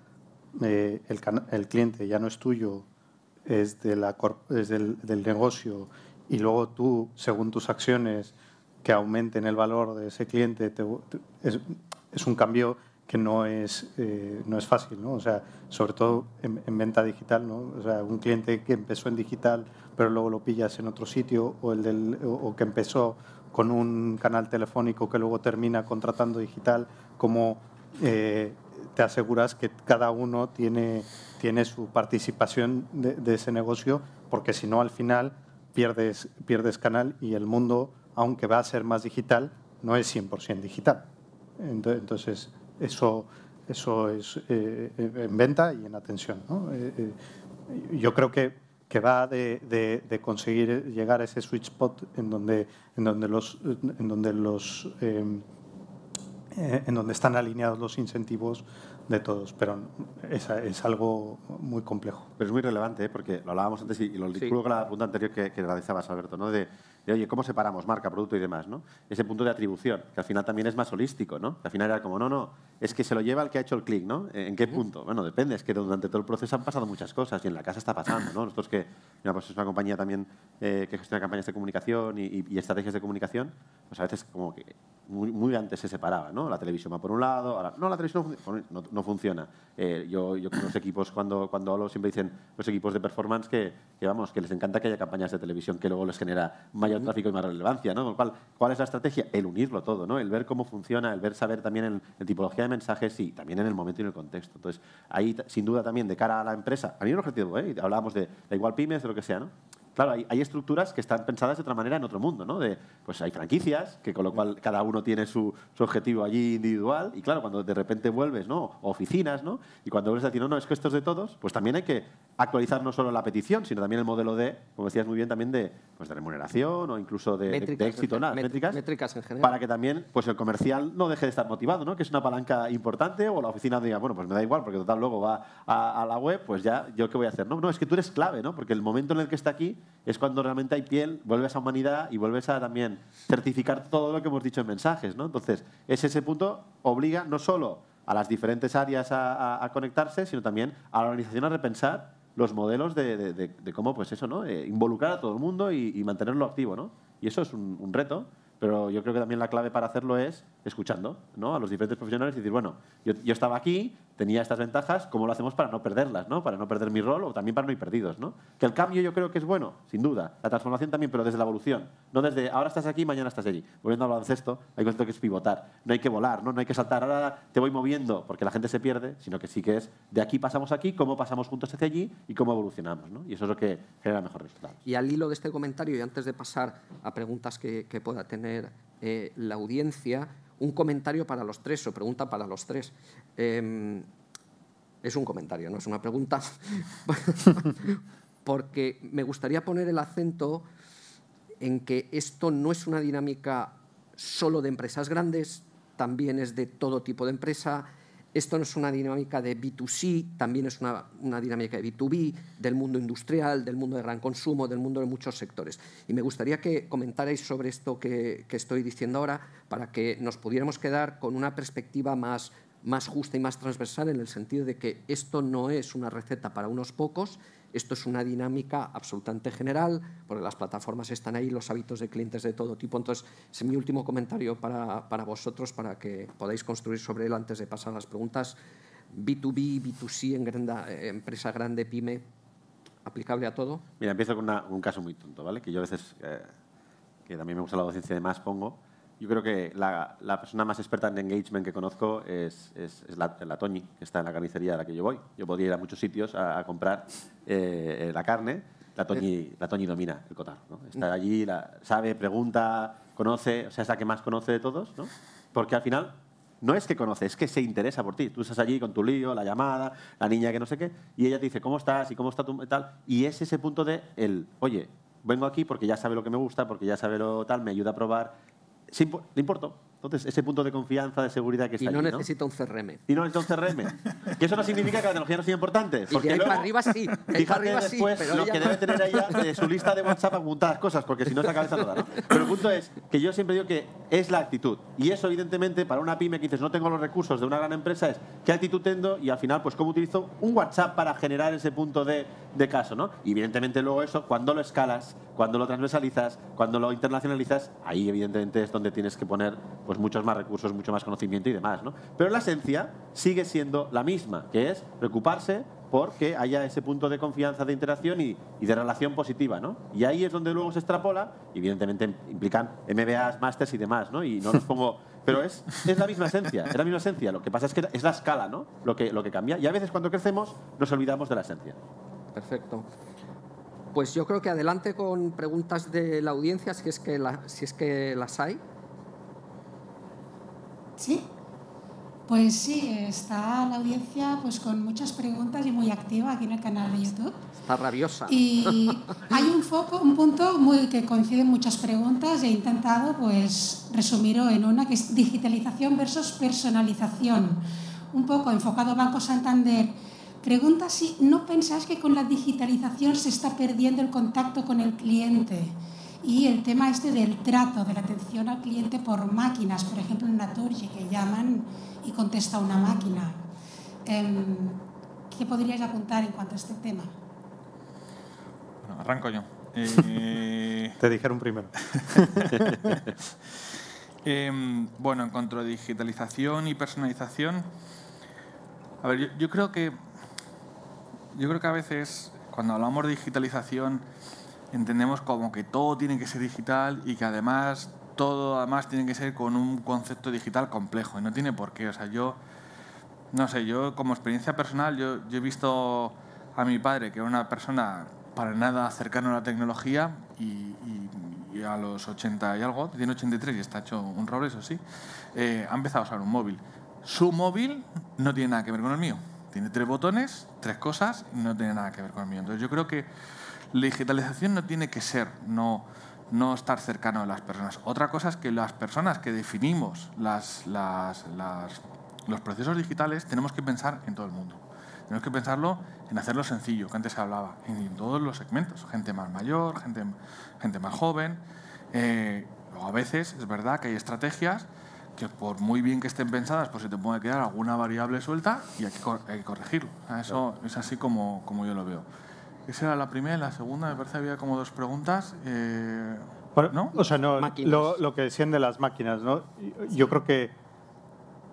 eh, el, cliente ya no es tuyo, es, de del, negocio y luego tú, según tus acciones que aumenten el valor de ese cliente, es un cambio que no es, eh, no es fácil, ¿no? O sea, sobre todo en, venta digital, ¿no? O sea, un cliente que empezó en digital, pero luego lo pillas en otro sitio, o, el del, o, que empezó con un canal telefónico que luego termina contratando digital, ¿cómo eh, te aseguras que cada uno tiene, tiene su participación de, ese negocio, porque si no, al final pierdes, pierdes canal y el mundo, aunque va a ser más digital, no es 100% digital. Entonces, eso, eso es eh, en venta y en atención. Eh, eh, yo creo que, que va de, de, conseguir llegar a ese switch spot en donde, en donde los, en donde los em, en donde están alineados los incentivos de todos, pero es, es algo muy complejo. Pero es muy relevante, porque lo hablábamos antes y, lo sí. con la pregunta anterior que, que realizabas, Alberto, ¿no? de de, oye, ¿cómo separamos marca, producto y demás? ¿no? Ese punto de atribución, que al final también es más holístico, ¿no? al final era como, no, no, es que se lo lleva el que ha hecho el clic, ¿no? ¿En qué punto? Bueno, depende, es que durante todo el proceso han pasado muchas cosas y en la casa está pasando, ¿no? Nosotros que mira, pues es una compañía también eh, que gestiona campañas de comunicación y, estrategias de comunicación, pues a veces como que muy, antes se separaba, ¿no? La televisión va por un lado, ahora, no, la televisión no, funciona. Eh, yo, yo con los equipos, cuando, cuando hablo, siempre dicen los equipos de performance que, que, vamos, que les encanta que haya campañas de televisión que luego les genera mayor mayor tráfico y más relevancia, ¿no? Con lo cual, ¿cuál es la estrategia? El unirlo todo, ¿no? El ver cómo funciona, el ver saber también en, tipología de mensajes y también en el momento y en el contexto. Entonces, ahí, sin duda también, de cara a la empresa, a mí un objetivo, ¿eh? Hablábamos de, de igual pymes, de lo que sea, ¿no? claro, hay, estructuras que están pensadas de otra manera en otro mundo, ¿no? De, pues hay franquicias, que con lo cual cada uno tiene su, objetivo allí individual, y claro, cuando de repente vuelves, ¿no? oficinas, ¿no? Y cuando vuelves a decir, no, no, es que esto es de todos, pues también hay que actualizar no solo la petición, sino también el modelo de, como decías muy bien, también de, pues de remuneración o incluso de, éxito, métricas, métricas en general. Para que también pues el comercial no deje de estar motivado, ¿no? Que es una palanca importante, o la oficina diga, bueno, pues me da igual, porque total luego va a, a la web, pues ya, ¿yo qué voy a hacer? No, no, es que tú eres clave, ¿no? Porque el momento en el que está aquí es cuando realmente hay piel, vuelves a humanidad y vuelves a también certificar todo lo que hemos dicho en mensajes. ¿no? Entonces, es ese punto obliga no solo a las diferentes áreas a, conectarse, sino también a la organización a repensar los modelos de, cómo, pues eso, ¿no? Eh, involucrar a todo el mundo y, mantenerlo activo. Y eso es un reto, pero yo creo que también la clave para hacerlo es escuchando ¿no? a los diferentes profesionales y decir, bueno, yo, estaba aquí, tenía estas ventajas, ¿cómo lo hacemos para no perderlas? ¿no? Para no perder mi rol o también para no ir perdidos. ¿no? Que el cambio yo creo que es bueno, sin duda. La transformación también, pero desde la evolución. No desde ahora estás aquí, mañana estás allí. Volviendo al baloncesto, hay concepto que es pivotar. No hay que volar, ¿no? hay que saltar, ahora te voy moviendo porque la gente se pierde, sino que sí que es de aquí pasamos aquí, cómo pasamos juntos hacia allí y cómo evolucionamos. Y eso es lo que genera mejores resultados. Y al hilo de este comentario, y antes de pasar a preguntas que pueda tener eh, la audiencia un comentario para los tres o pregunta para los tres. Em, es un comentario, no es una pregunta, porque me gustaría poner el acento en que esto no es una dinámica solo de empresas grandes, también es de todo tipo de empresa, esto no es una dinámica de B2C, también es una, dinámica de B2B, del mundo industrial, del mundo de gran consumo, del mundo de muchos sectores. Y me gustaría que comentarais sobre esto que, estoy diciendo ahora para que nos pudiéramos quedar con una perspectiva más, más justa y más transversal en el sentido de que esto no es una receta para unos pocos, esto es una dinámica absolutamente general, porque las plataformas están ahí, los hábitos de clientes de todo tipo. Entonces, es mi último comentario para, vosotros, para que podáis construir sobre él antes de pasar a las preguntas. B2B, B2C, en eh, empresa grande, pyme, aplicable a todo. Mira, empiezo con un caso muy tonto, ¿vale? Que yo a veces, eh, que también me gusta la docencia de más, pongo yo creo que la, persona más experta en engagement que conozco es, la, Toñi, que está en la carnicería a la que yo voy. Yo podría ir a muchos sitios a, comprar eh, la carne. Eh. La Toñi, domina el cotar. Mm. Está allí, sabe, pregunta, conoce, o sea, es la que más conoce de todos, ¿no? Porque al final no es que conoce, es que se interesa por ti. Tú estás allí con tu lío, la llamada, la niña que no sé qué, y ella te dice, ¿cómo estás? ¿Y cómo está tu tal? Y es ese punto de el, oye, vengo aquí porque ya sabe lo que me gusta, porque ya sabe lo tal, me ayuda a probar le importó. Entonces, ese punto de confianza, de seguridad que está Y no necesita un CRM. Y no necesita un CRM. que eso no significa que la tecnología no sea importante. Porque y que ahí arriba sí. Fíjate después lo que debe tener ella su lista de WhatsApp apuntadas cosas, porque si no, se cabeza no da. Pero el punto es que yo siempre digo que es la actitud. Y eso, evidentemente, para una pyme que dices no tengo los recursos de una gran empresa, es qué actitud tengo y al final, pues cómo utilizo un WhatsApp para generar ese punto de de caso, ¿no? Y evidentemente luego eso, cuando lo escalas, cuando lo transversalizas, cuando lo internacionalizas, ahí evidentemente es donde tienes que poner pues, muchos más recursos, mucho más conocimiento y demás, ¿no? Pero la esencia sigue siendo la misma, que es preocuparse porque haya ese punto de confianza, de interacción y, de relación positiva, ¿no? Y ahí es donde luego se extrapola, evidentemente implican MBAs, másters y demás, ¿no? Y no los pongo... Pero es, es la misma esencia, es la misma esencia. Lo que pasa es que es la escala, ¿no? Lo que, lo que cambia. Y a veces cuando crecemos nos olvidamos de la esencia perfecto. Pues yo creo que adelante con preguntas de la audiencia, si es que, la, si es que las hay. Sí, pues sí, está la audiencia pues con muchas preguntas y muy activa aquí en el canal de YouTube. Está rabiosa. Y hay un, foco, un punto muy, que en muchas preguntas y he intentado pues resumirlo en una que es digitalización versus personalización. Un poco enfocado Banco Santander Pregunta si no pensás que con la digitalización se está perdiendo el contacto con el cliente y el tema este del trato, de la atención al cliente por máquinas, por ejemplo en Torre que llaman y contesta una máquina. Em, ¿Qué podríais apuntar en cuanto a este tema? Bueno, arranco yo. Eh, Te dijeron primero. Em, bueno, en cuanto a digitalización y personalización, a ver, yo creo que yo creo que a veces cuando hablamos de digitalización entendemos como que todo tiene que ser digital y que además todo además tiene que ser con un concepto digital complejo y no tiene por qué. O sea, yo, no sé, yo como experiencia personal, yo, he visto a mi padre, que era una persona para nada cercana a la tecnología y, a los 80 y algo, tiene 83 y está hecho un roble, eso sí, eh, ha empezado a usar un móvil. Su móvil no tiene nada que ver con el mío. Tiene tres botones, tres cosas, y no tiene nada que ver con el mío. Entonces yo creo que la digitalización no tiene que ser no, estar cercano a las personas. Otra cosa es que las personas que definimos los procesos digitales tenemos que pensar en todo el mundo. Tenemos que pensarlo en hacerlo sencillo, que antes se hablaba, en, todos los segmentos. Gente más mayor, gente, gente más joven. Eh, a veces es verdad que hay estrategias que por muy bien que estén pensadas, pues se te puede quedar alguna variable suelta y hay que, corregirlo. eso es así como, como yo lo veo. Esa era la primera. La segunda, me parece, había como dos preguntas. Eh, ¿No? O sea, no, lo, que decían de las máquinas, ¿no? Yo creo que,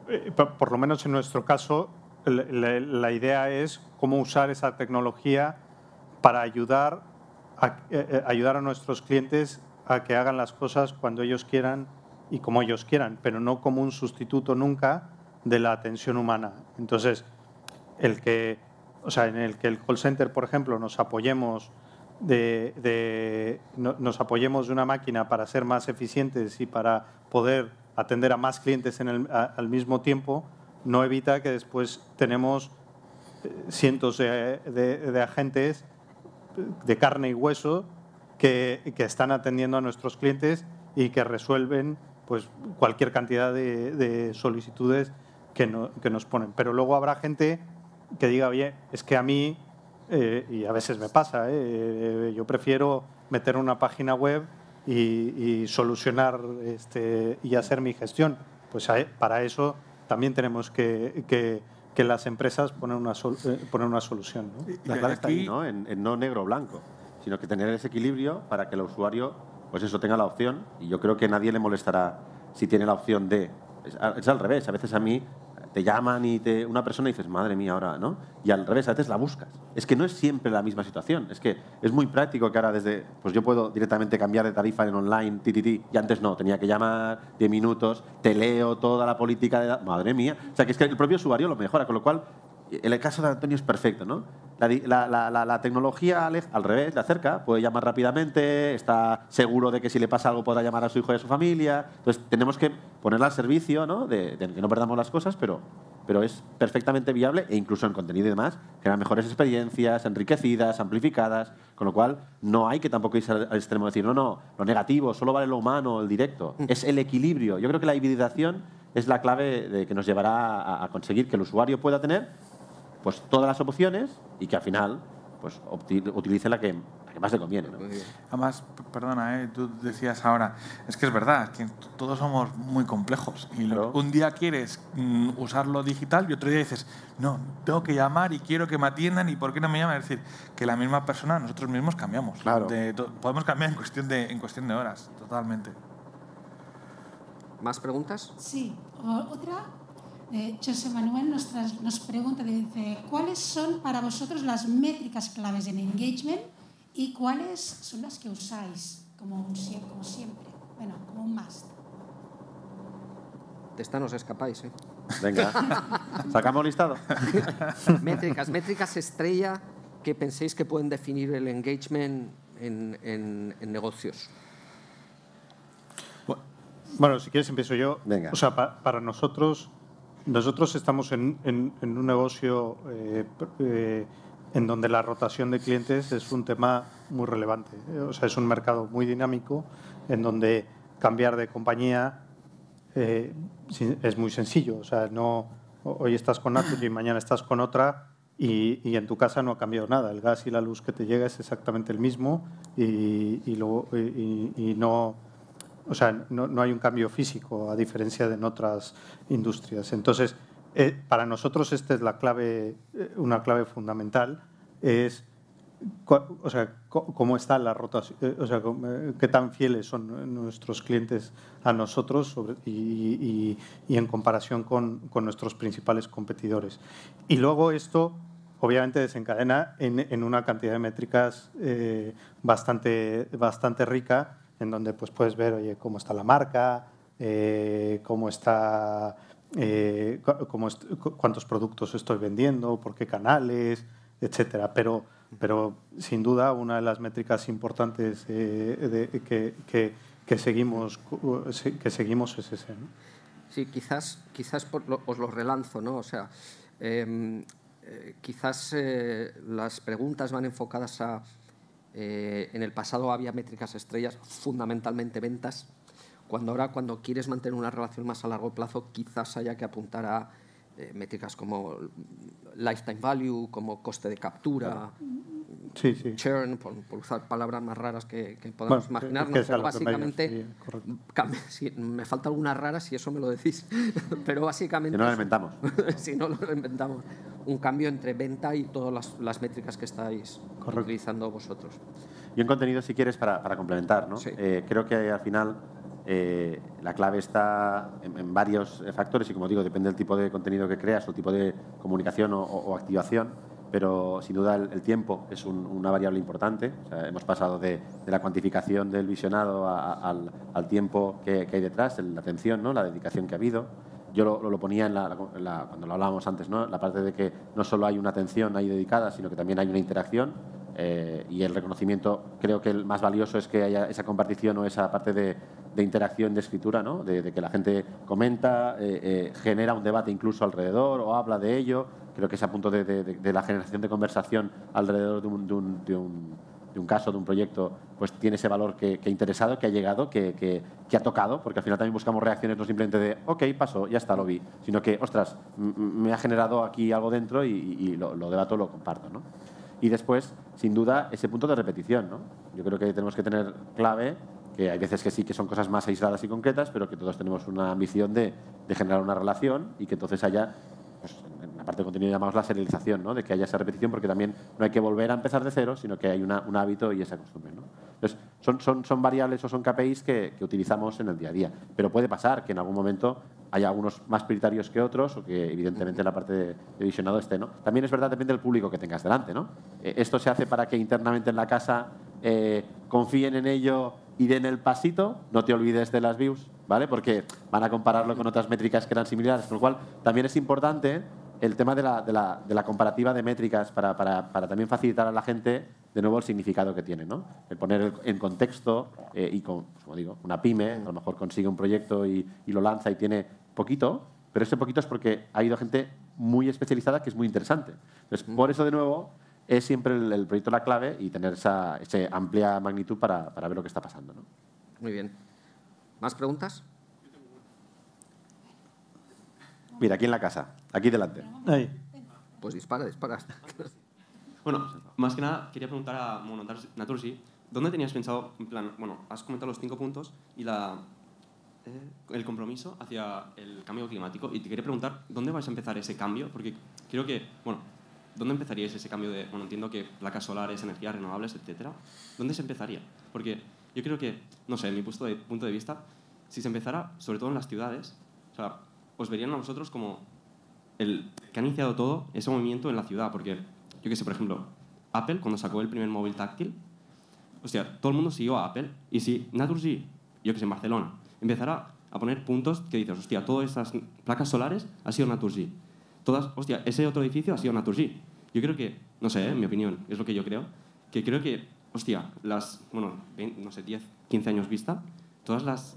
eh, por lo menos en nuestro caso, la, idea es cómo usar esa tecnología para ayudar a, eh, ayudar a nuestros clientes a que hagan las cosas cuando ellos quieran y como ellos quieran, pero no como un sustituto nunca de la atención humana. Entonces, el que, o sea, en el que el call center, por ejemplo, nos apoyemos de, nos apoyemos de una máquina para ser más eficientes y para poder atender a más clientes al mismo tiempo, no evita que después tenemos eh, cientos de, agentes de carne y hueso que, que están atendiendo a nuestros clientes y que resuelven pues cualquier cantidad de, solicitudes que, nos ponen. Pero luego habrá gente que diga, oye, es que a mí, eh, y a veces me pasa, eh, eh, yo prefiero meter una página web y, solucionar este, y hacer mi gestión. Pues e, para eso también tenemos que, que las empresas ponen una, una solución. ¿no? La ¿no? En, no negro o blanco, sino que tener ese equilibrio para que el usuario pues eso tenga la opción y yo creo que nadie le molestará si tiene la opción de... Es, al revés, a veces a mí te llaman y te, una persona y dices, madre mía, ahora, ¿no? Y al revés, a veces la buscas. Es que no es siempre la misma situación. Es que es muy práctico que ahora desde, pues yo puedo directamente cambiar de tarifa en online, ti, y antes no, tenía que llamar 10 minutos, te leo toda la política de... Madre mía. O sea, que es que el propio usuario lo mejora, con lo cual, el caso de Antonio es perfecto, ¿no? La, tecnología al revés, la acerca, puede llamar rápidamente, está seguro de que si le pasa algo podrá llamar a su hijo y a su familia. Entonces tenemos que ponerla al servicio, ¿no? De, que no perdamos las cosas, pero, pero es perfectamente viable e incluso en contenido y demás, generar mejores experiencias, enriquecidas, amplificadas, con lo cual no hay que tampoco ir al, extremo de decir, no, no, lo negativo, solo vale lo humano, el directo. Mm. Es el equilibrio. Yo creo que la hibridización es la clave de que nos llevará a conseguir que el usuario pueda tener pues todas las opciones y que al final pues utilice la que, más le conviene. ¿no? Además, perdona, ¿eh? tú decías ahora, es que es verdad, que todos somos muy complejos y un día quieres usar mm, usarlo digital y otro día dices, no, tengo que llamar y quiero que me atiendan y por qué no me llaman. Es decir, que la misma persona nosotros mismos cambiamos. podemos cambiar en cuestión, de, en cuestión de horas, totalmente. ¿Más preguntas? Sí, otra eh, José Manuel nos, nos pregunta, dice, ¿cuáles son para vosotros las métricas claves en engagement y cuáles son las que usáis como, siempre? Bueno, como un must. De esta nos escapáis, ¿eh? Venga, sacamos listado. métricas, métricas estrella que penséis que pueden definir el engagement en, negocios. Bueno, si quieres empiezo yo. Venga. O sea, para nosotros nosotros estamos en, un negocio eh, eh, en donde la rotación de clientes es un tema muy relevante. Eh, o sea, es un mercado muy dinámico en donde cambiar de compañía es muy sencillo. O sea, no, hoy estás con Apple y mañana estás con otra y, en tu casa no ha cambiado nada. El gas y la luz que te llega es exactamente el mismo y, y, y y no o sea, no, hay un cambio físico a diferencia de en otras industrias. Entonces, eh, para nosotros esta es la clave, eh, una clave fundamental, es cómo está la rotación, eh, o sea, qué tan fieles son nuestros clientes a nosotros y, en comparación con, nuestros principales competidores. Y luego esto obviamente desencadena en, en una cantidad de métricas bastante, bastante rica en donde pues, puedes ver oye, cómo está la marca, eh, cómo está, eh, cuántos productos estoy vendiendo, por qué canales, etc. Pero, pero sin duda una de las métricas importantes eh, que, seguimos, que seguimos es ese. Sí, quizás, quizás os lo relanzo, ¿no? O sea, em, quizás las preguntas van enfocadas a eh, en el pasado había métricas estrellas, fundamentalmente ventas, cuando ahora cuando quieres mantener una relación más a largo plazo quizás haya que apuntar a eh, métricas como lifetime value, como coste de captura sí, sí. churn, por, usar palabras más raras que, que podamos imaginarnos, pero básicamente me falta alguna rara si eso me lo decís, pero básicamente... Si no lo inventamos. si no lo inventamos. Un cambio entre venta y todas las, métricas que estáis utilizando vosotros. Y un contenido, si quieres, para, complementar, ¿no? Eh, creo que al final eh, la clave está en, varios eh, factores y, como digo, depende del tipo de contenido que creas o tipo de comunicación o activación pero sin duda el, tiempo es una variable importante. hemos pasado de, la cuantificación del visionado al, tiempo que, hay detrás, la atención, ¿no? la dedicación que ha habido. Yo lo, ponía cuando lo hablábamos antes, ¿no? la parte de que no solo hay una atención ahí dedicada, sino que también hay una interacción eh, y el reconocimiento, creo que el más valioso es que haya esa compartición o esa parte de, interacción de escritura, ¿no? de, que la gente comenta, eh, eh, genera un debate incluso alrededor o habla de ello. Creo que ese punto de, la generación de conversación alrededor de un, caso, de un proyecto, pues tiene ese valor que, ha interesado, que ha llegado, que, ha tocado, porque al final también buscamos reacciones no simplemente de, ok, pasó, ya está, lo vi, sino que, ostras, me ha generado aquí algo dentro y, lo, lo, debato, lo comparto. ¿no? Y después, sin duda, ese punto de repetición. Yo creo que tenemos que tener clave que hay veces que sí que son cosas más aisladas y concretas, pero que todos tenemos una ambición de, generar una relación y que entonces haya, pues, la parte de contenido llamamos la serialización, de que haya esa repetición, porque también no hay que volver a empezar de cero, sino que hay un hábito y esa costumbre. Entonces, son, variables o son KPIs que, utilizamos en el día a día, pero puede pasar que en algún momento haya algunos más prioritarios que otros o que evidentemente la parte de, visionado esté. ¿no? También es verdad, depende del público que tengas delante. ¿no? Eh, esto se hace para que internamente en la casa eh, confíen en ello y den el pasito, no te olvides de las views, ¿vale? Porque van a compararlo con otras métricas que eran similares, con lo cual también es importante el tema de la, comparativa de métricas para, también facilitar a la gente de nuevo el significado que tiene, ¿no? El poner en contexto eh, y con, como digo, una pyme, a lo mejor consigue un proyecto y, lo lanza y tiene poquito, pero ese poquito es porque ha ido gente muy especializada que es muy interesante. Mm. por eso de nuevo es siempre el, proyecto la clave y tener esa, amplia magnitud para, ver lo que está pasando. Muy bien. ¿Más preguntas? Mira, aquí en la casa. Aquí delante. Ahí. Pues dispara, dispara. bueno, más que nada quería preguntar a Natural Natursi, ¿dónde tenías pensado, en plan, bueno, has comentado los cinco puntos y la, eh, el compromiso hacia el cambio climático y te quería preguntar, ¿dónde vais a empezar ese cambio? Porque creo que, bueno, ¿dónde empezaríais ese cambio de, bueno, entiendo que placas solares, energías renovables, etcétera? ¿Dónde se empezaría? Porque yo creo que, no sé, en mi punto de, punto de vista, si se empezara, sobre todo en las ciudades, o sea, os verían a vosotros como que ha iniciado todo ese movimiento en la ciudad, porque yo qué sé, por ejemplo, Apple cuando sacó el primer móvil táctil, hostia, todo el mundo siguió a Apple y si Naturgy, yo que sé, en Barcelona, empezará a poner puntos que dices, hostia, todas esas placas solares ha sido Naturgy. Todas, hostia, ese otro edificio ha sido Naturgy. Yo creo que, no sé, en eh, mi opinión, es lo que yo creo, que creo que, hostia, las, bueno, no sé, 10, 15 años vista, todas las,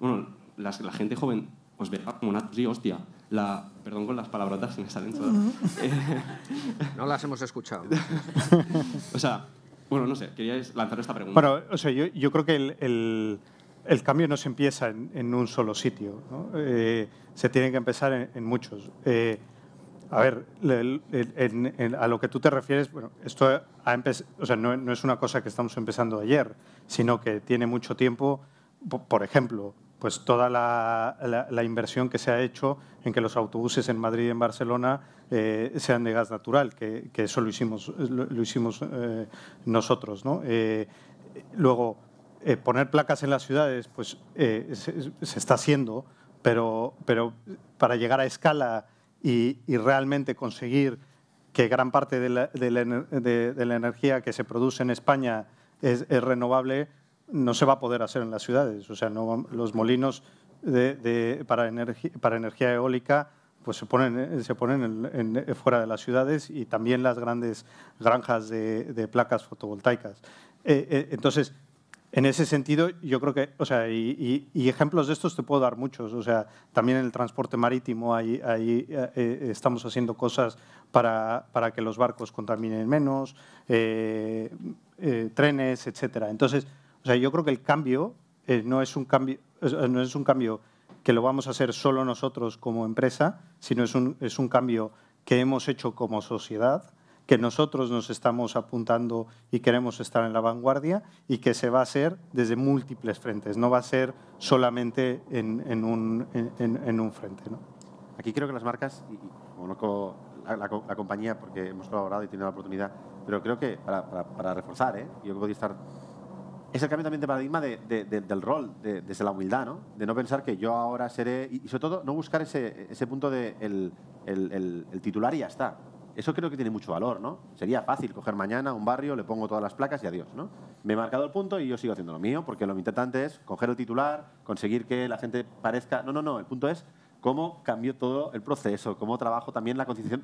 bueno, las, la gente joven os ve como Naturgy, hostia, la... Perdón con las palabrotas que me salen no las hemos escuchado. o sea, bueno, no sé, quería lanzar esta pregunta. Bueno, yo, creo que el, el, cambio no se empieza en, un solo sitio, eh, se tiene que empezar en, muchos. Eh, a ver, a lo que tú te refieres, bueno, esto o sea, no, no, es una cosa que estamos empezando ayer, sino que tiene mucho tiempo. Por ejemplo, pues toda la, inversión que se ha hecho en que los autobuses en Madrid y en Barcelona eh, sean de gas natural, que, eso lo hicimos, lo, hicimos eh, nosotros. Eh, luego, poner placas en las ciudades, pues se, está haciendo, pero, para llegar a escala y, realmente conseguir que gran parte de la, energía que se produce en España es renovable, no se va a poder hacer en las ciudades. O sea, no, los molinos para, energía eólica pues se ponen, se ponen fuera de las ciudades y también las grandes granjas de, placas fotovoltaicas. Eh, eh, entonces, en ese sentido, yo creo que, o sea, y, ejemplos de estos te puedo dar muchos. O sea, también en el transporte marítimo ahí, eh, estamos haciendo cosas para, para, que los barcos contaminen menos, trenes, etcétera. Entonces, o sea, yo creo que el cambio, eh, no, es un cambio eh, no es un cambio que lo vamos a hacer solo nosotros como empresa, sino es un, es un cambio que hemos hecho como sociedad, que nosotros nos estamos apuntando y queremos estar en la vanguardia y que se va a hacer desde múltiples frentes, no va a ser solamente en, en, un, en, un, frente. ¿no? Aquí creo que las marcas, y, conozco la, compañía porque hemos colaborado y tenido la oportunidad, pero creo que para, para reforzar, ¿eh? yo podría estar es el cambio también de paradigma del rol, desde la humildad, ¿no? De no pensar que yo ahora seré... Y sobre todo, no buscar ese, punto de el, titular y ya está. Eso creo que tiene mucho valor, ¿no? Sería fácil coger mañana un barrio, le pongo todas las placas y adiós, ¿no? Me he marcado el punto y yo sigo haciendo lo mío, porque lo intentante es coger el titular, conseguir que la gente parezca... No, no, no, el punto es cómo cambió todo el proceso, cómo trabajo también la constitución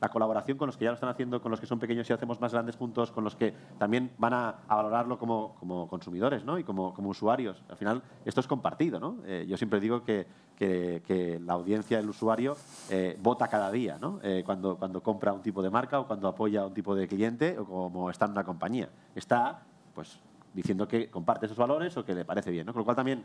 la colaboración con los que ya lo están haciendo, con los que son pequeños y hacemos más grandes juntos, con los que también van a, valorarlo como, consumidores ¿no? y como, usuarios. Al final, esto es compartido. ¿no? Eh, yo siempre digo que, que, la audiencia, el usuario, eh, vota cada día ¿no? Eh, cuando, cuando compra un tipo de marca o cuando apoya a un tipo de cliente o como está en una compañía. Está pues, diciendo que comparte esos valores o que le parece bien. ¿no? Con lo cual también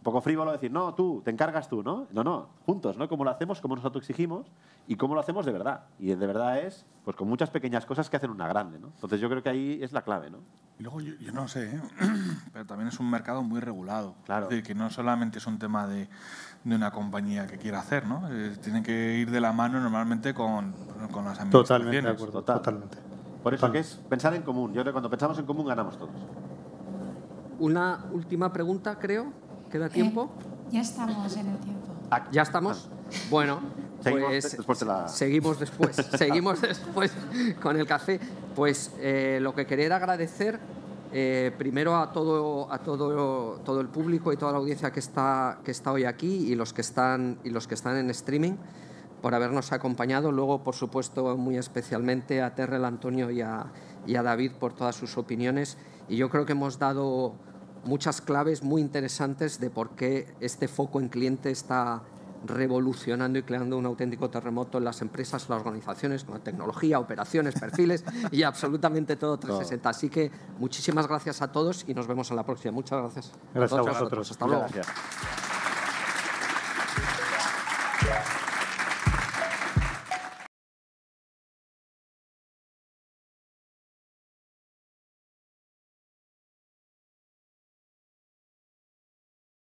un poco frívolo decir, no, tú, te encargas tú, ¿no? No, no, juntos, ¿no? Cómo lo hacemos, cómo nosotros exigimos y cómo lo hacemos de verdad. Y de verdad es, pues con muchas pequeñas cosas que hacen una grande, ¿no? Entonces yo creo que ahí es la clave, ¿no? Y luego, yo, no sé, ¿eh? pero también es un mercado muy regulado. Claro. Es que no solamente es un tema de, una compañía que quiera hacer, ¿no? Eh, tienen que ir de la mano normalmente con, las Totalmente, de acuerdo, totalmente. Por eso que es pensar en común. Yo creo que cuando pensamos en común ganamos todos. Una última pregunta, creo. ¿Queda tiempo? Eh, ya estamos en el tiempo. Ah, ¿Ya estamos? Ah. Bueno, pues seguimos después, seguimos después con el café. Pues eh, lo que quería era agradecer eh, primero a todo, a todo, todo el público y toda la audiencia que está, que está hoy aquí y los que están, y los que están en streaming por habernos acompañado. Luego, por supuesto, muy especialmente a Terrel Antonio y a, y a David por todas sus opiniones. Y yo creo que hemos dado muchas claves muy interesantes de por qué este foco en cliente está revolucionando y creando un auténtico terremoto en las empresas, las organizaciones, con la tecnología, operaciones, perfiles y absolutamente todo 360. Así que muchísimas gracias a todos y nos vemos en la próxima. Muchas gracias. Gracias a, vosotros. Hasta luego.